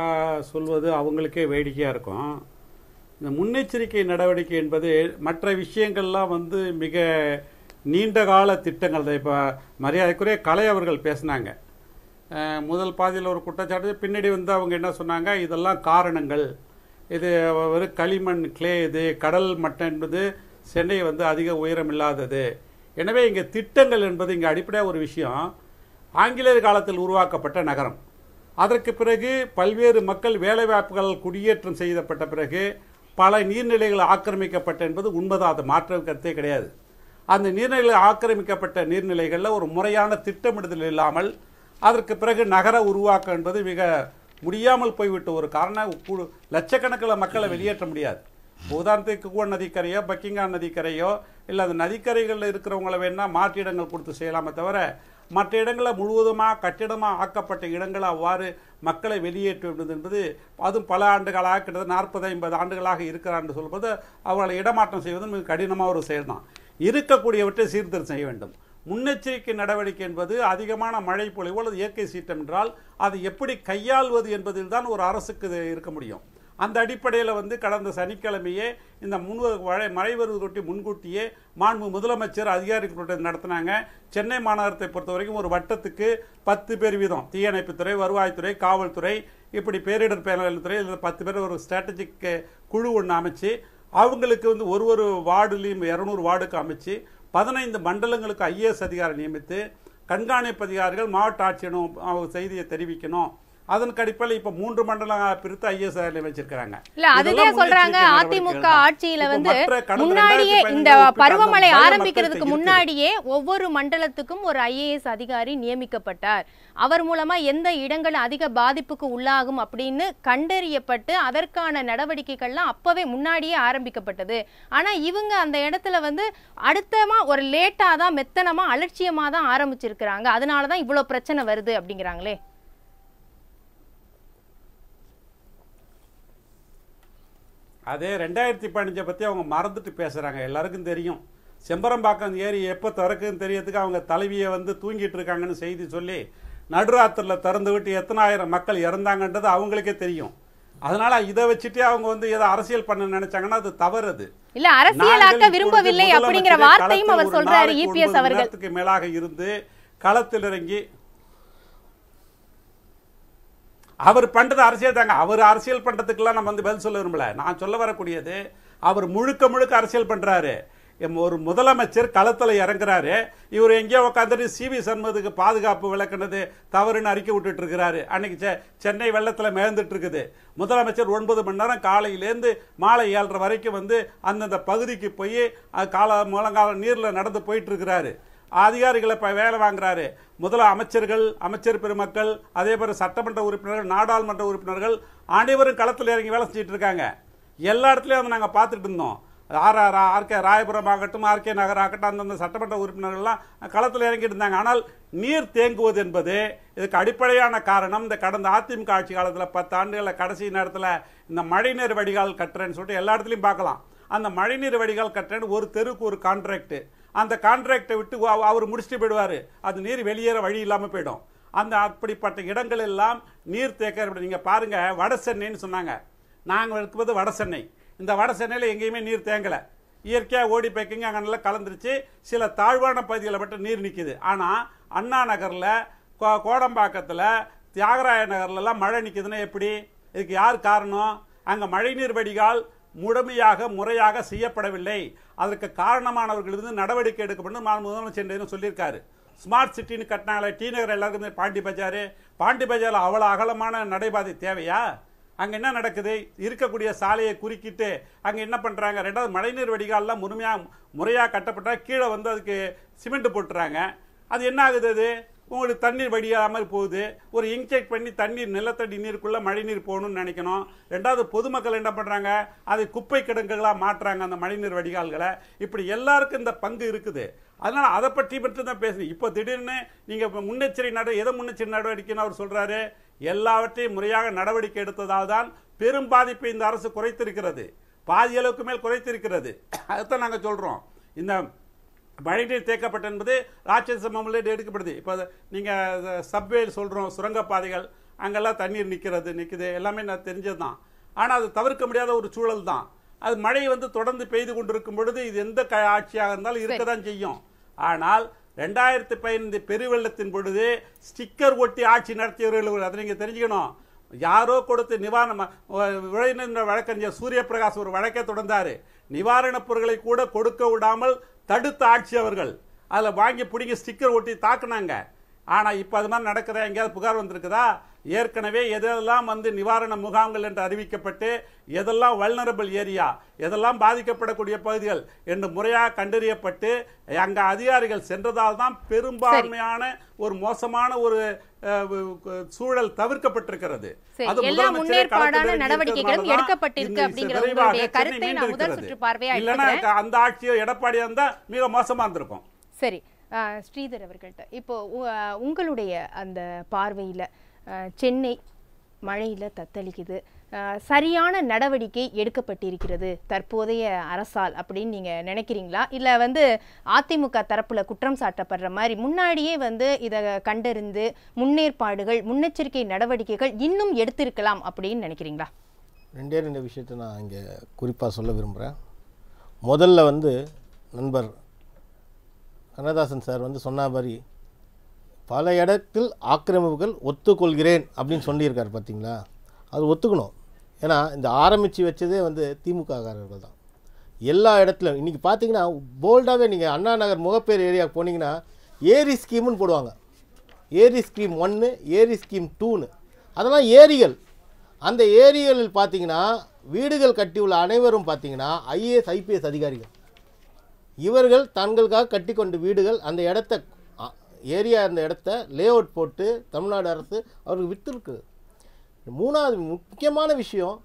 சொல்வது அவங்களுக்கே வேடிக்கையாக இருக்கும் இந்த முன்னெச்சரிக்கை நடவடிக்கை என்பது மற்ற விஷயங்கள்லாம் வந்து மிக நீண்ட கால திட்டங்கள் தான் இப்போ மரியாதைக்குரிய கலை அவர்கள் பேசினாங்க முதல் பாதியில் ஒரு குற்றச்சாட்டு பின்னாடி வந்து அவங்க என்ன சொன்னாங்க இதெல்லாம் காரணங்கள் இது ஒரு களிமண் கிளே இது கடல் மட்டம் என்பது சென்னை வந்து அதிக உயரம் இல்லாதது எனவே இங்கே திட்டங்கள் என்பது இங்கே அடிப்படையாக ஒரு விஷயம் ஆங்கிலேயர் காலத்தில் உருவாக்கப்பட்ட நகரம் அதற்கு பிறகு பல்வேறு மக்கள் வேலைவாய்ப்புகள் குடியேற்றம் செய்யப்பட்ட பிறகு பல நீர்நிலைகள் ஆக்கிரமிக்கப்பட்ட என்பது உண்மைதான் அது மாற்ற கருத்தே கிடையாது அந்த நீர்நிலைகள் ஆக்கிரமிக்கப்பட்ட நீர்நிலைகளில் ஒரு முறையான திட்டமிடுதல் இல்லாமல் அதற்கு பிறகு நகர உருவாக்கம் என்பது மிக முடியாமல் போய்விட்ட ஒரு காரணம் லட்சக்கணக்கில் மக்களை வெளியேற்ற முடியாது உதாரணத்துக்கு கூவன் நதிக்கரையோ பக்கிங்கா நதிக்கரையோ இல்லை அந்த நதிக்கரைகளில் இருக்கிறவங்கள வேணால் மாற்று இடங்கள் கொடுத்து செய்யலாமே தவிர மற்ற இடங்களில் முழுவதுமாக கட்டிடமாக ஆக்கப்பட்ட இடங்களை அவ்வாறு மக்களை வெளியேற்ற வேண்டும் என்பது அதுவும் பல ஆண்டுகளாக கிட்டத்தட்ட நாற்பது ஐம்பது ஆண்டுகளாக இருக்கிறான்னு சொல்லும்போது அவர்களை இடமாற்றம் செய்வது மிக கடினமாக ஒரு செயல் தான் இருக்கக்கூடியவற்றை சீர்திருத்தம் செய்ய வேண்டும் முன்னெச்சரிக்கை நடவடிக்கை என்பது அதிகமான மழை பொழிவு அல்லது இயற்கை சீற்றம் என்றால் அதை எப்படி கையாள்வது என்பதில் தான் ஒரு அரசுக்கு இருக்க முடியும் அந்த அடிப்படையில் வந்து கடந்த சனிக்கிழமையே இந்த முன் மழை மழை வருவதொட்டி முன்கூட்டியே மாண்பு முதலமைச்சர் அதிகாரிகளுடன் நடத்தினாங்க சென்னை மாநகரத்தை பொறுத்த வரைக்கும் ஒரு வட்டத்துக்கு பத்து பேர் வீதம் தீயணைப்புத்துறை வருவாய்த்துறை காவல்துறை இப்படி பேரிடர் துறை இதில் பத்து பேர் ஒரு ஸ்ட்ராட்டஜிக் குழு ஒன்று அமைச்சு அவங்களுக்கு வந்து ஒரு ஒரு வார்டுலேயும் இரநூறு வார்டுக்கு அமைச்சு பதினைந்து மண்டலங்களுக்கு ஐஏஎஸ் அதிகாரி நியமித்து கண்காணிப்பு அதிகாரிகள் மாவட்ட ஆட்சியிடம் அவங்க செய்தியை தெரிவிக்கணும் அதன் அடிப்படையில் இப்ப மூன்று பிரித்து ஐஎஸ் வச்சிருக்காங்க இல்ல சொல்றாங்க அதிமுக ஆட்சியில வந்து முன்னாடியே இந்த பருவமழை ஆரம்பிக்கிறதுக்கு முன்னாடியே ஒவ்வொரு மண்டலத்துக்கும் ஒரு ஐஏஎஸ் அதிகாரி நியமிக்கப்பட்டார் அவர் மூலமா எந்த இடங்கள் அதிக பாதிப்புக்கு உள்ளாகும் அப்படின்னு கண்டறியப்பட்டு அதற்கான நடவடிக்கைகள்லாம் அப்பவே முன்னாடியே ஆரம்பிக்கப்பட்டது ஆனா இவங்க அந்த இடத்துல வந்து அடுத்தமா ஒரு லேட்டா தான் மெத்தனமா அலட்சியமா தான் ஆரம்பிச்சிருக்கிறாங்க அதனாலதான் இவ்வளவு பிரச்சனை வருது அப்படிங்கிறாங்களே அதே ரெண்டாயிரத்தி பதினஞ்சை பற்றி அவங்க மறந்துட்டு பேசுகிறாங்க எல்லாருக்கும் தெரியும் செம்பரம்பாக்கம் ஏரி எப்போ திறக்குன்னு தெரியறதுக்கு அவங்க தலைவியை வந்து தூங்கிட்டு இருக்காங்கன்னு செய்தி சொல்லி நடுராத்திரில் திறந்து விட்டு எத்தனை ஆயிரம் மக்கள் இறந்தாங்கன்றது அவங்களுக்கே தெரியும் அதனால இதை வச்சுட்டு அவங்க வந்து ஏதோ அரசியல் பண்ண நினைச்சாங்கன்னா அது தவறு இல்ல அரசியலாக்க விரும்பவில்லை அப்படிங்கிற வார்த்தையும் அவர் சொல்றாரு இபிஎஸ் e மேலாக இருந்து களத்தில் இறங்கி அவர் பண்ணுறது அரசியல் தாங்க அவர் அரசியல் பண்ணுறதுக்கெல்லாம் நம்ம வந்து பதில் சொல்ல விரும்பல நான் சொல்ல வரக்கூடியது அவர் முழுக்க முழுக்க அரசியல் பண்ணுறாரு ஒரு முதலமைச்சர் களத்தில் இறங்குறாரு இவர் எங்கேயோ உட்காந்துட்டு சிவி சண்முகத்துக்கு பாதுகாப்பு விளக்குனது தவறுன்னு அறிக்கை விட்டுட்டு இருக்கிறாரு அன்னைக்கு சென்னை வெள்ளத்தில் மேந்துட்டு இருக்குது முதலமைச்சர் ஒன்பது மணி நேரம் காலையிலேருந்து மாலை ஏழரை வரைக்கும் வந்து அந்தந்த பகுதிக்கு போய் கால முழங்கால நீரில் நடந்து போயிட்டு இருக்கிறாரு அதிகாரிகளை இப்போ வேலை வாங்குறாரு முதல்ல அமைச்சர்கள் அமைச்சர் பெருமக்கள் அதே போல் சட்டமன்ற உறுப்பினர்கள் நாடாளுமன்ற உறுப்பினர்கள் அனைவரும் களத்தில் இறங்கி வேலை செஞ்சுட்டு இருக்காங்க எல்லா இடத்துலையும் அதை நாங்கள் பார்த்துட்டு இருந்தோம் ஆர் ஆர்கே ராயபுரம் ஆகட்டும் ஆர்கே நகர் ஆகட்டும் அந்தந்த சட்டமன்ற உறுப்பினர்கள்லாம் களத்தில் இறங்கிட்டு இருந்தாங்க ஆனால் நீர் தேங்குவது என்பது இதுக்கு அடிப்படையான காரணம் இந்த கடந்த அதிமுக ஆட்சி காலத்தில் பத்து ஆண்டுகளில் கடைசி நேரத்தில் இந்த மழைநீர் வடிகால் கட்டுறேன்னு சொல்லிட்டு எல்லா இடத்துலையும் பார்க்கலாம் அந்த மழைநீர் வடிகால் கட்டுறேன்னு ஒரு தெருக்கு ஒரு கான்ட்ராக்ட் அந்த கான்ட்ராக்டை விட்டு அவர் முடிச்சுட்டு போயிடுவார் அது நீர் வெளியேற வழி இல்லாமல் போயிடும் அந்த அப்படிப்பட்ட இடங்கள் எல்லாம் நீர் தேக்க நீங்கள் பாருங்கள் வட சென்னைன்னு சொன்னாங்க நாங்கள் இருக்கும்போது வட சென்னை இந்த வட சென்னையில் எங்கேயுமே நீர் தேங்கலை இயற்கையாக ஓடி பேக்கிங்க அங்கே நல்லா கலந்துருச்சு சில தாழ்வான பகுதிகளில் மட்டும் நீர் நிற்கிது ஆனால் அண்ணா நகரில் கோ கோடம்பாக்கத்தில் தியாகராய நகர்லலாம் மழை நிற்கிதுன்னா எப்படி இதுக்கு யார் காரணம் அங்கே மழைநீர் வடிகால் முழுமையாக முறையாக செய்யப்படவில்லை அதற்கு காரணமானவர்களிருந்து நடவடிக்கை எடுக்கப்படும் நான் முதலமைச்சர் சொல்லியிருக்காரு ஸ்மார்ட் சிட்டின்னு கட்டினால டி நகர் எல்லாருக்குமே பாண்டி பஜார் பாண்டி பஜாரில் அவ்வளோ அகலமான நடைபாதை தேவையா அங்கே என்ன நடக்குது இருக்கக்கூடிய சாலையை குறுக்கிட்டு அங்கே என்ன பண்ணுறாங்க ரெண்டாவது மழைநீர் வடிகாலெலாம் முழுமையாக முறையாக கட்டப்பட்டால் கீழே வந்து அதுக்கு சிமெண்ட் போட்டுறாங்க அது என்ன ஆகுது அது உங்களுக்கு தண்ணீர் வடியாமல் போகுது ஒரு இன்செக்ட் பண்ணி தண்ணீர் நிலத்தடி நீருக்குள்ளே மழைநீர் போகணும்னு நினைக்கணும் ரெண்டாவது பொதுமக்கள் என்ன பண்ணுறாங்க அதை குப்பை கிடங்குகளாக மாற்றுறாங்க அந்த மழைநீர் வடிகால்களை இப்படி எல்லாருக்கும் இந்த பங்கு இருக்குது அதனால் அதை பற்றி மட்டும் தான் பேசுகிறேன் இப்போ திடீர்னு நீங்கள் முன்னெச்சரிக்கை நட எதை முன்னெச்சரிக்கை நடவடிக்கைன்னு அவர் சொல்கிறாரு எல்லாவற்றையும் முறையாக நடவடிக்கை எடுத்ததால் தான் பெரும் பாதிப்பை இந்த அரசு குறைத்திருக்கிறது பாதி அளவுக்கு மேல் குறைத்திருக்கிறது அதைத்தான் நாங்கள் சொல்கிறோம் இந்த மழைநீர் தேக்கப்பட்ட என்பது ராட்சச மாமலில் எடுக்கப்படுது இப்போ நீங்கள் சப்வேல் சொல்கிறோம் சுரங்கப்பாதைகள் அங்கெல்லாம் தண்ணீர் நிற்கிறது நிற்குது எல்லாமே நான் தெரிஞ்சது தான் ஆனால் அது தவிர்க்க முடியாத ஒரு சூழல் தான் அது மழை வந்து தொடர்ந்து பெய்து கொண்டிருக்கும் பொழுது இது எந்த க ஆட்சியாக இருந்தாலும் இருக்க தான் செய்யும் ஆனால் ரெண்டாயிரத்து பதினைந்து பெருவெள்ளத்தின் பொழுது ஸ்டிக்கர் ஒட்டி ஆட்சி நடத்தியவர்கள் அதை நீங்கள் தெரிஞ்சுக்கணும் யாரோ கொடுத்து நிவாரணம் விளைநின்ற வழக்கறிஞர் பிரகாஷ் ஒரு வழக்கை தொடர்ந்தார் நிவாரணப் பொருட்களை கூட கொடுக்க விடாமல் தடுத்த ஆட்சி அவர்கள் அதில் வாங்கி பிடிங்க ஸ்டிக்கர் ஒட்டி தாக்குனாங்க ஆனால் இப்போ அது மாதிரி நடக்குதா எங்கேயாவது புகார் வந்திருக்குதா ஏற்கனவே எதெல்லாம் வந்து நிவாரண முகாம்கள் என்று அறிவிக்கப்பட்டு எதெல்லாம் வல்னரபிள் ஏரியா எதெல்லாம் பாதிக்கப்படக்கூடிய பகுதிகள் என்று முறையாக கண்டறியப்பட்டு அங்கே அதிகாரிகள் சென்றதால் தான் பெரும்பான்மையான ஒரு மோசமான ஒரு சூழல் தவிர்க்கப்பட்டிருக்கிறது அது முன்னேற்பாடான இல்லைன்னா அந்த ஆட்சியோ எடப்பாடியாக இருந்தால் மிக மோசமா இருந்திருக்கும் சரி ஸ்ரீதர் அவர்கள்ட்ட இப்போது உங்களுடைய அந்த பார்வையில் சென்னை மழையில் தத்தளிக்குது சரியான நடவடிக்கை எடுக்கப்பட்டிருக்கிறது தற்போதைய அரசால் அப்படின்னு நீங்கள் நினைக்கிறீங்களா இல்லை வந்து அதிமுக தரப்பில் குற்றம் சாட்டப்படுற மாதிரி முன்னாடியே வந்து இதை கண்டறிந்து முன்னேற்பாடுகள் முன்னெச்சரிக்கை நடவடிக்கைகள் இன்னும் எடுத்திருக்கலாம் அப்படின்னு நினைக்கிறீங்களா ரெண்டே ரெண்டு விஷயத்தை நான் இங்கே குறிப்பாக சொல்ல விரும்புகிறேன் முதல்ல வந்து நண்பர் கண்ணதாசன் சார் வந்து சொன்ன மாதிரி பல இடத்தில் ஆக்கிரமிப்புகள் ஒத்துக்கொள்கிறேன் அப்படின்னு சொல்லியிருக்கார் பார்த்தீங்களா அது ஒத்துக்கணும் ஏன்னா இந்த ஆரம்பித்து வச்சதே வந்து திமுககாரர்கள் தான் எல்லா இடத்துலையும் இன்றைக்கி பார்த்தீங்கன்னா போல்டாகவே நீங்கள் அண்ணா நகர் முகப்பேர் ஏரியாவுக்கு போனீங்கன்னா ஏரி ஸ்கீம்னு போடுவாங்க ஏரி ஸ்கீம் ஒன்று ஏரி ஸ்கீம் டூன்னு அதெல்லாம் ஏரிகள் அந்த ஏரிகளில் பார்த்தீங்கன்னா வீடுகள் கட்டியுள்ள அனைவரும் பார்த்தீங்கன்னா ஐஏஎஸ் ஐபிஎஸ் அதிகாரிகள் இவர்கள் தங்களுக்காக கட்டி கொண்ட வீடுகள் அந்த இடத்த ஏரியா இருந்த இடத்த லே அவுட் போட்டு தமிழ்நாடு அரசு அவருக்கு விற்றுருக்கு மூணாவது முக்கியமான விஷயம்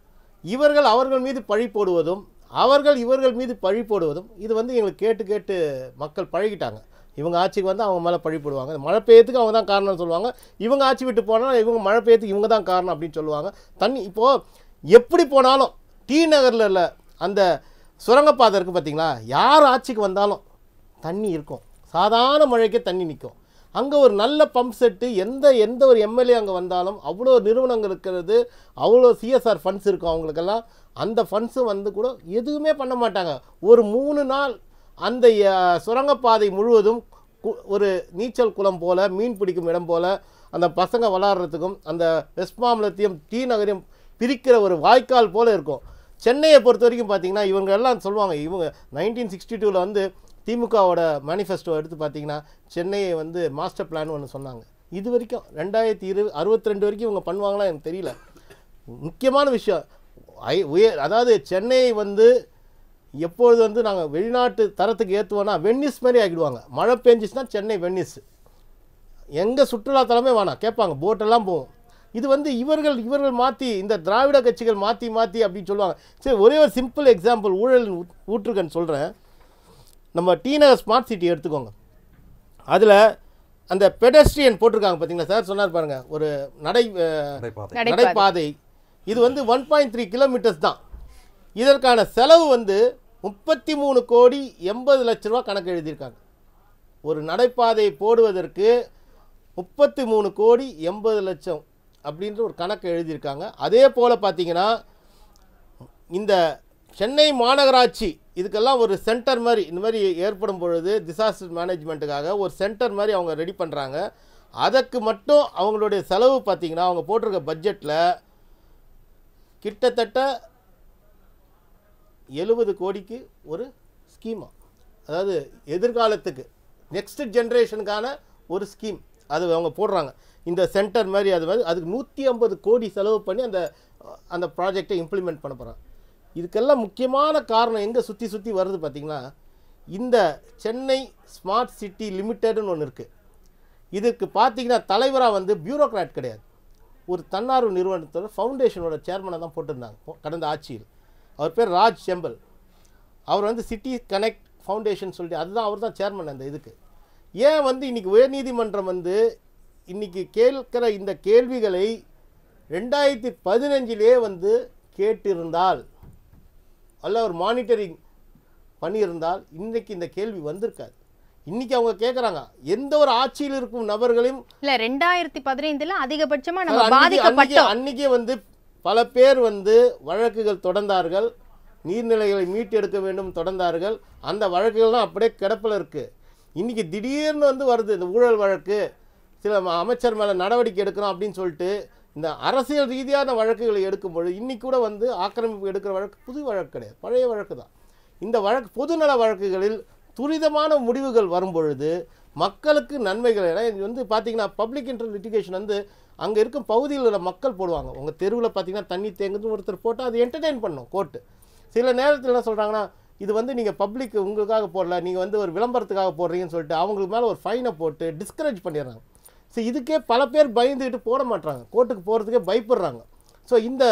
இவர்கள் அவர்கள் மீது பழி போடுவதும் அவர்கள் இவர்கள் மீது பழி போடுவதும் இது வந்து எங்களுக்கு கேட்டு கேட்டு மக்கள் பழகிட்டாங்க இவங்க ஆட்சிக்கு வந்து அவங்க மேலே பழி போடுவாங்க மழை பெய்யத்துக்கு அவங்க தான் காரணம்னு சொல்லுவாங்க இவங்க ஆட்சி விட்டு போனால் இவங்க மழை பெய்யத்துக்கு இவங்க தான் காரணம் அப்படின்னு சொல்லுவாங்க தண்ணி இப்போது எப்படி போனாலும் டி நகரில் அந்த சுரங்கப்பாதை இருக்குது பார்த்திங்களா யார் ஆட்சிக்கு வந்தாலும் தண்ணி இருக்கும் சாதாரண மழைக்கே தண்ணி நிற்கும் அங்கே ஒரு நல்ல பம்ப் செட்டு எந்த எந்த ஒரு எம்எல்ஏ அங்கே வந்தாலும் அவ்வளோ நிறுவனங்கள் இருக்கிறது அவ்வளோ சிஎஸ்ஆர் ஃபண்ட்ஸ் இருக்கும் அவங்களுக்கெல்லாம் அந்த ஃபண்ட்ஸும் வந்து கூட எதுவுமே பண்ண மாட்டாங்க ஒரு மூணு நாள் அந்த சுரங்கப்பாதை முழுவதும் ஒரு நீச்சல் குளம் போல் மீன் பிடிக்கும் இடம் போல் அந்த பசங்க விளாட்றதுக்கும் அந்த வெஸ்ட் மாமலத்தையும் டி நகரையும் பிரிக்கிற ஒரு வாய்க்கால் போல் இருக்கும் சென்னையை பொறுத்த வரைக்கும் பார்த்தீங்கன்னா இவங்க எல்லாம் சொல்லுவாங்க இவங்க நைன்டீன் சிக்ஸ்டி டூவில் வந்து திமுகவோட மேனிஃபெஸ்டோ எடுத்து பார்த்தீங்கன்னா சென்னையை வந்து மாஸ்டர் பிளான் ஒன்று சொன்னாங்க இது வரைக்கும் ரெண்டாயிரத்தி இரு அறுபத்தி ரெண்டு வரைக்கும் இவங்க பண்ணுவாங்களா எனக்கு தெரியல முக்கியமான விஷயம் ஐ உயர் அதாவது சென்னையை வந்து எப்பொழுது வந்து நாங்கள் வெளிநாட்டு தரத்துக்கு ஏற்றுவோன்னா வென்னிஸ் மாதிரி ஆகிடுவாங்க மழை பெஞ்சிச்சுன்னா சென்னை வென்னிஸ் எங்கள் சுற்றுலாத்தலமே வேணாம் கேட்பாங்க போட்டெல்லாம் போவோம் இது வந்து இவர்கள் இவர்கள் மாற்றி இந்த திராவிட கட்சிகள் மாற்றி மாற்றி அப்படின்னு சொல்லுவாங்க சரி ஒரே ஒரு சிம்பிள் எக்ஸாம்பிள் ஊழல் ஊற்றுக்கன்னு சொல்கிறேன் நம்ம டீநகர் ஸ்மார்ட் சிட்டி எடுத்துக்கோங்க அதில் அந்த பெடஸ்ட்ரியன் போட்டிருக்காங்க பார்த்தீங்களா சார் சொன்னார் பாருங்கள் ஒரு நடை நடைபாதை இது வந்து ஒன் பாயிண்ட் த்ரீ கிலோமீட்டர்ஸ் தான் இதற்கான செலவு வந்து முப்பத்தி மூணு கோடி எண்பது லட்ச ரூபா கணக்கு எழுதியிருக்காங்க ஒரு நடைபாதையை போடுவதற்கு முப்பத்தி மூணு கோடி எண்பது லட்சம் அப்படின்ற ஒரு கணக்கு எழுதியிருக்காங்க அதே போல் பார்த்தீங்கன்னா இந்த சென்னை மாநகராட்சி இதுக்கெல்லாம் ஒரு சென்டர் மாதிரி இந்த மாதிரி ஏற்படும் பொழுது டிசாஸ்டர் மேனேஜ்மெண்ட்டுக்காக ஒரு சென்டர் மாதிரி அவங்க ரெடி பண்ணுறாங்க அதற்கு மட்டும் அவங்களுடைய செலவு பார்த்திங்கன்னா அவங்க போட்டிருக்க பட்ஜெட்டில் கிட்டத்தட்ட எழுபது கோடிக்கு ஒரு ஸ்கீமா அதாவது எதிர்காலத்துக்கு நெக்ஸ்ட் ஜென்ரேஷனுக்கான ஒரு ஸ்கீம் அது அவங்க போடுறாங்க இந்த சென்டர் மாதிரி அது மாதிரி அதுக்கு நூற்றி ஐம்பது கோடி செலவு பண்ணி அந்த அந்த ப்ராஜெக்டை இம்ப்ளிமெண்ட் பண்ண போகிறான் இதுக்கெல்லாம் முக்கியமான காரணம் எங்கே சுற்றி சுற்றி வருது பார்த்திங்கன்னா இந்த சென்னை ஸ்மார்ட் சிட்டி லிமிட்டெடுன்னு ஒன்று இருக்குது இதுக்கு பார்த்திங்கன்னா தலைவராக வந்து பியூரோக்ராட் கிடையாது ஒரு தன்னார்வ நிறுவனத்தோட ஃபவுண்டேஷனோட சேர்மனை தான் போட்டிருந்தாங்க கடந்த ஆட்சியில் அவர் பேர் ராஜ் செம்பல் அவர் வந்து சிட்டி கனெக்ட் ஃபவுண்டேஷன் சொல்லிட்டு அதுதான் அவர் தான் சேர்மன் அந்த இதுக்கு ஏன் வந்து இன்றைக்கி உயர்நீதிமன்றம் வந்து இன்றைக்கி கேட்கிற இந்த கேள்விகளை ரெண்டாயிரத்தி பதினஞ்சிலே வந்து கேட்டிருந்தால் அல்ல ஒரு மானிட்டரிங் பண்ணியிருந்தால் இன்றைக்கி இந்த கேள்வி வந்திருக்காது இன்னைக்கு அவங்க கேக்குறாங்க எந்த ஒரு ஆட்சியில் இருக்கும் நபர்களையும் இல்ல ரெண்டாயிரத்தி பதினைந்துல அதிகபட்சமா நம்ம பாதிக்கப்பட்டோம் அன்னைக்கே வந்து பல பேர் வந்து வழக்குகள் தொடர்ந்தார்கள் நீர்நிலைகளை மீட்டு எடுக்க வேண்டும் தொடர்ந்தார்கள் அந்த வழக்குகள்லாம் அப்படியே கிடப்பில் இருக்கு இன்னைக்கு திடீர்னு வந்து வருது இந்த ஊழல் வழக்கு சில அமைச்சர் மேலே நடவடிக்கை எடுக்கிறோம் அப்படின்னு சொல்லிட்டு இந்த அரசியல் ரீதியான வழக்குகளை எடுக்கும்பொழுது இன்றைக்கி கூட வந்து ஆக்கிரமிப்பு எடுக்கிற வழக்கு புது வழக்கு கிடையாது பழைய வழக்கு தான் இந்த வழக்கு பொதுநல வழக்குகளில் துரிதமான முடிவுகள் வரும்பொழுது மக்களுக்கு நன்மைகள் ஏன்னா இது வந்து பார்த்திங்கன்னா பப்ளிக் இன்டர் லிட்டிகேஷன் வந்து அங்கே இருக்கும் பகுதியில் உள்ள மக்கள் போடுவாங்க உங்கள் தெருவில் பார்த்திங்கன்னா தண்ணி தேங்குதுன்னு ஒருத்தர் போட்டால் அது என்டர்டெயின் பண்ணும் கோர்ட்டு சில நேரத்தில் என்ன சொல்கிறாங்கன்னா இது வந்து நீங்கள் பப்ளிக் உங்களுக்காக போடல நீங்கள் வந்து ஒரு விளம்பரத்துக்காக போடுறீங்கன்னு சொல்லிட்டு அவங்களுக்கு மேலே ஒரு ஃபைனை போட்டு டிஸ்கரேஜ் பண்ணிடுறாங்க ஸோ இதுக்கே பல பேர் பயந்துக்கிட்டு போட மாட்டாங்க கோர்ட்டுக்கு போகிறதுக்கே பயப்படுறாங்க ஸோ இந்த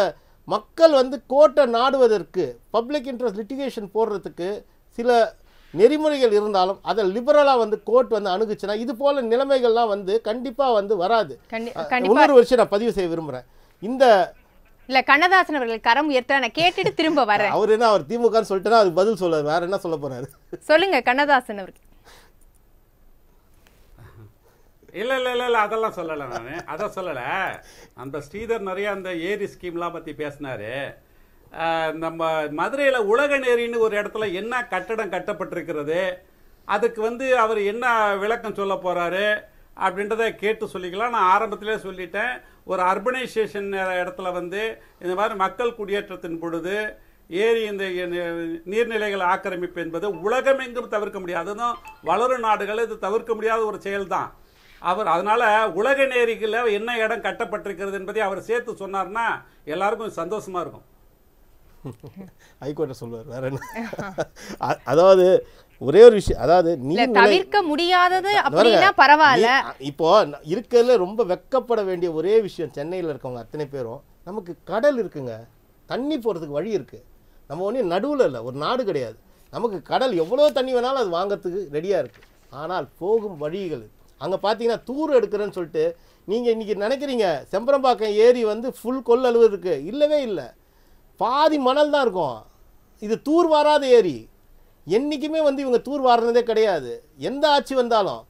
மக்கள் வந்து கோர்ட்டை நாடுவதற்கு பப்ளிக் இன்ட்ரெஸ்ட் லிட்டிகேஷன் போடுறதுக்கு சில நெறிமுறைகள் இருந்தாலும் அதை லிபரலாக வந்து கோர்ட் வந்து அணுகுச்சுன்னா இது போல நிலைமைகள்லாம் வந்து கண்டிப்பாக வந்து வராது இன்னொரு வருஷம் நான் பதிவு செய்ய விரும்புகிறேன் இந்த இல்ல கண்ணதாசன் அவர்கள் கரம் உயர்த்த நான் கேட்டுட்டு திரும்ப வரேன் அவர் என்ன அவர் திமுகன்னு சொல்லிட்டு அதுக்கு பதில் சொல்ல வேற என்ன சொல்ல போறாரு சொல்லுங்க கண்ணதாசன் அவர்கள் இல்ல இல்ல இல்ல இல்ல அதெல்லாம் சொல்லல நான் அதான் சொல்லல அந்த ஸ்ரீதர் நிறைய அந்த ஏரி ஸ்கீம்லாம் பத்தி பேசினாரு நம்ம மதுரையில் உலகநேரின்னு ஒரு இடத்துல என்ன கட்டடம் கட்டப்பட்டிருக்கிறது அதுக்கு வந்து அவர் என்ன விளக்கம் சொல்ல போகிறாரு அப்படின்றத கேட்டு சொல்லிக்கலாம் நான் ஆரம்பத்திலே சொல்லிட்டேன் ஒரு அர்பனைசேஷன் இடத்துல வந்து இந்த மாதிரி மக்கள் குடியேற்றத்தின் பொழுது ஏரி இந்த நீர்நிலைகள் ஆக்கிரமிப்பு என்பது உலகமெங்கும் தவிர்க்க முடியாது வளரும் நாடுகள் இது தவிர்க்க முடியாத ஒரு செயல்தான் அவர் அதனால் உலக நேரிகளில் என்ன இடம் கட்டப்பட்டிருக்கிறது என்பதை அவர் சேர்த்து சொன்னார்னா எல்லாருக்கும் சந்தோஷமா இருக்கும் ஹைகோர்ட்டை சொல்லுவார் வேற என்ன அதாவது ஒரே ஒரு விஷயம் அதாவது நீ தவிர்க்க முடியாதது அப்படின்னா பரவாயில்ல இப்போ இருக்கிறதுல ரொம்ப வெக்கப்பட வேண்டிய ஒரே விஷயம் சென்னையில் இருக்கவங்க அத்தனை பேரும் நமக்கு கடல் இருக்குங்க தண்ணி போகிறதுக்கு வழி இருக்குது நம்ம ஒன்றும் நடுவில் இல்லை ஒரு நாடு கிடையாது நமக்கு கடல் எவ்வளோ தண்ணி வேணாலும் அது வாங்கிறதுக்கு ரெடியாக இருக்குது ஆனால் போகும் வழிகள் அங்கே பார்த்தீங்கன்னா தூர் எடுக்கிறேன்னு சொல்லிட்டு நீங்கள் இன்றைக்கி நினைக்கிறீங்க செம்பரம்பாக்கம் ஏரி வந்து ஃபுல் கொள்ளளவு இருக்குது இல்லவே இல்லை பாதி மணல் தான் இருக்கும் இது தூர் வாராத ஏரி என்றைக்குமே வந்து இவங்க தூர் வாரினதே கிடையாது எந்த ஆட்சி வந்தாலும்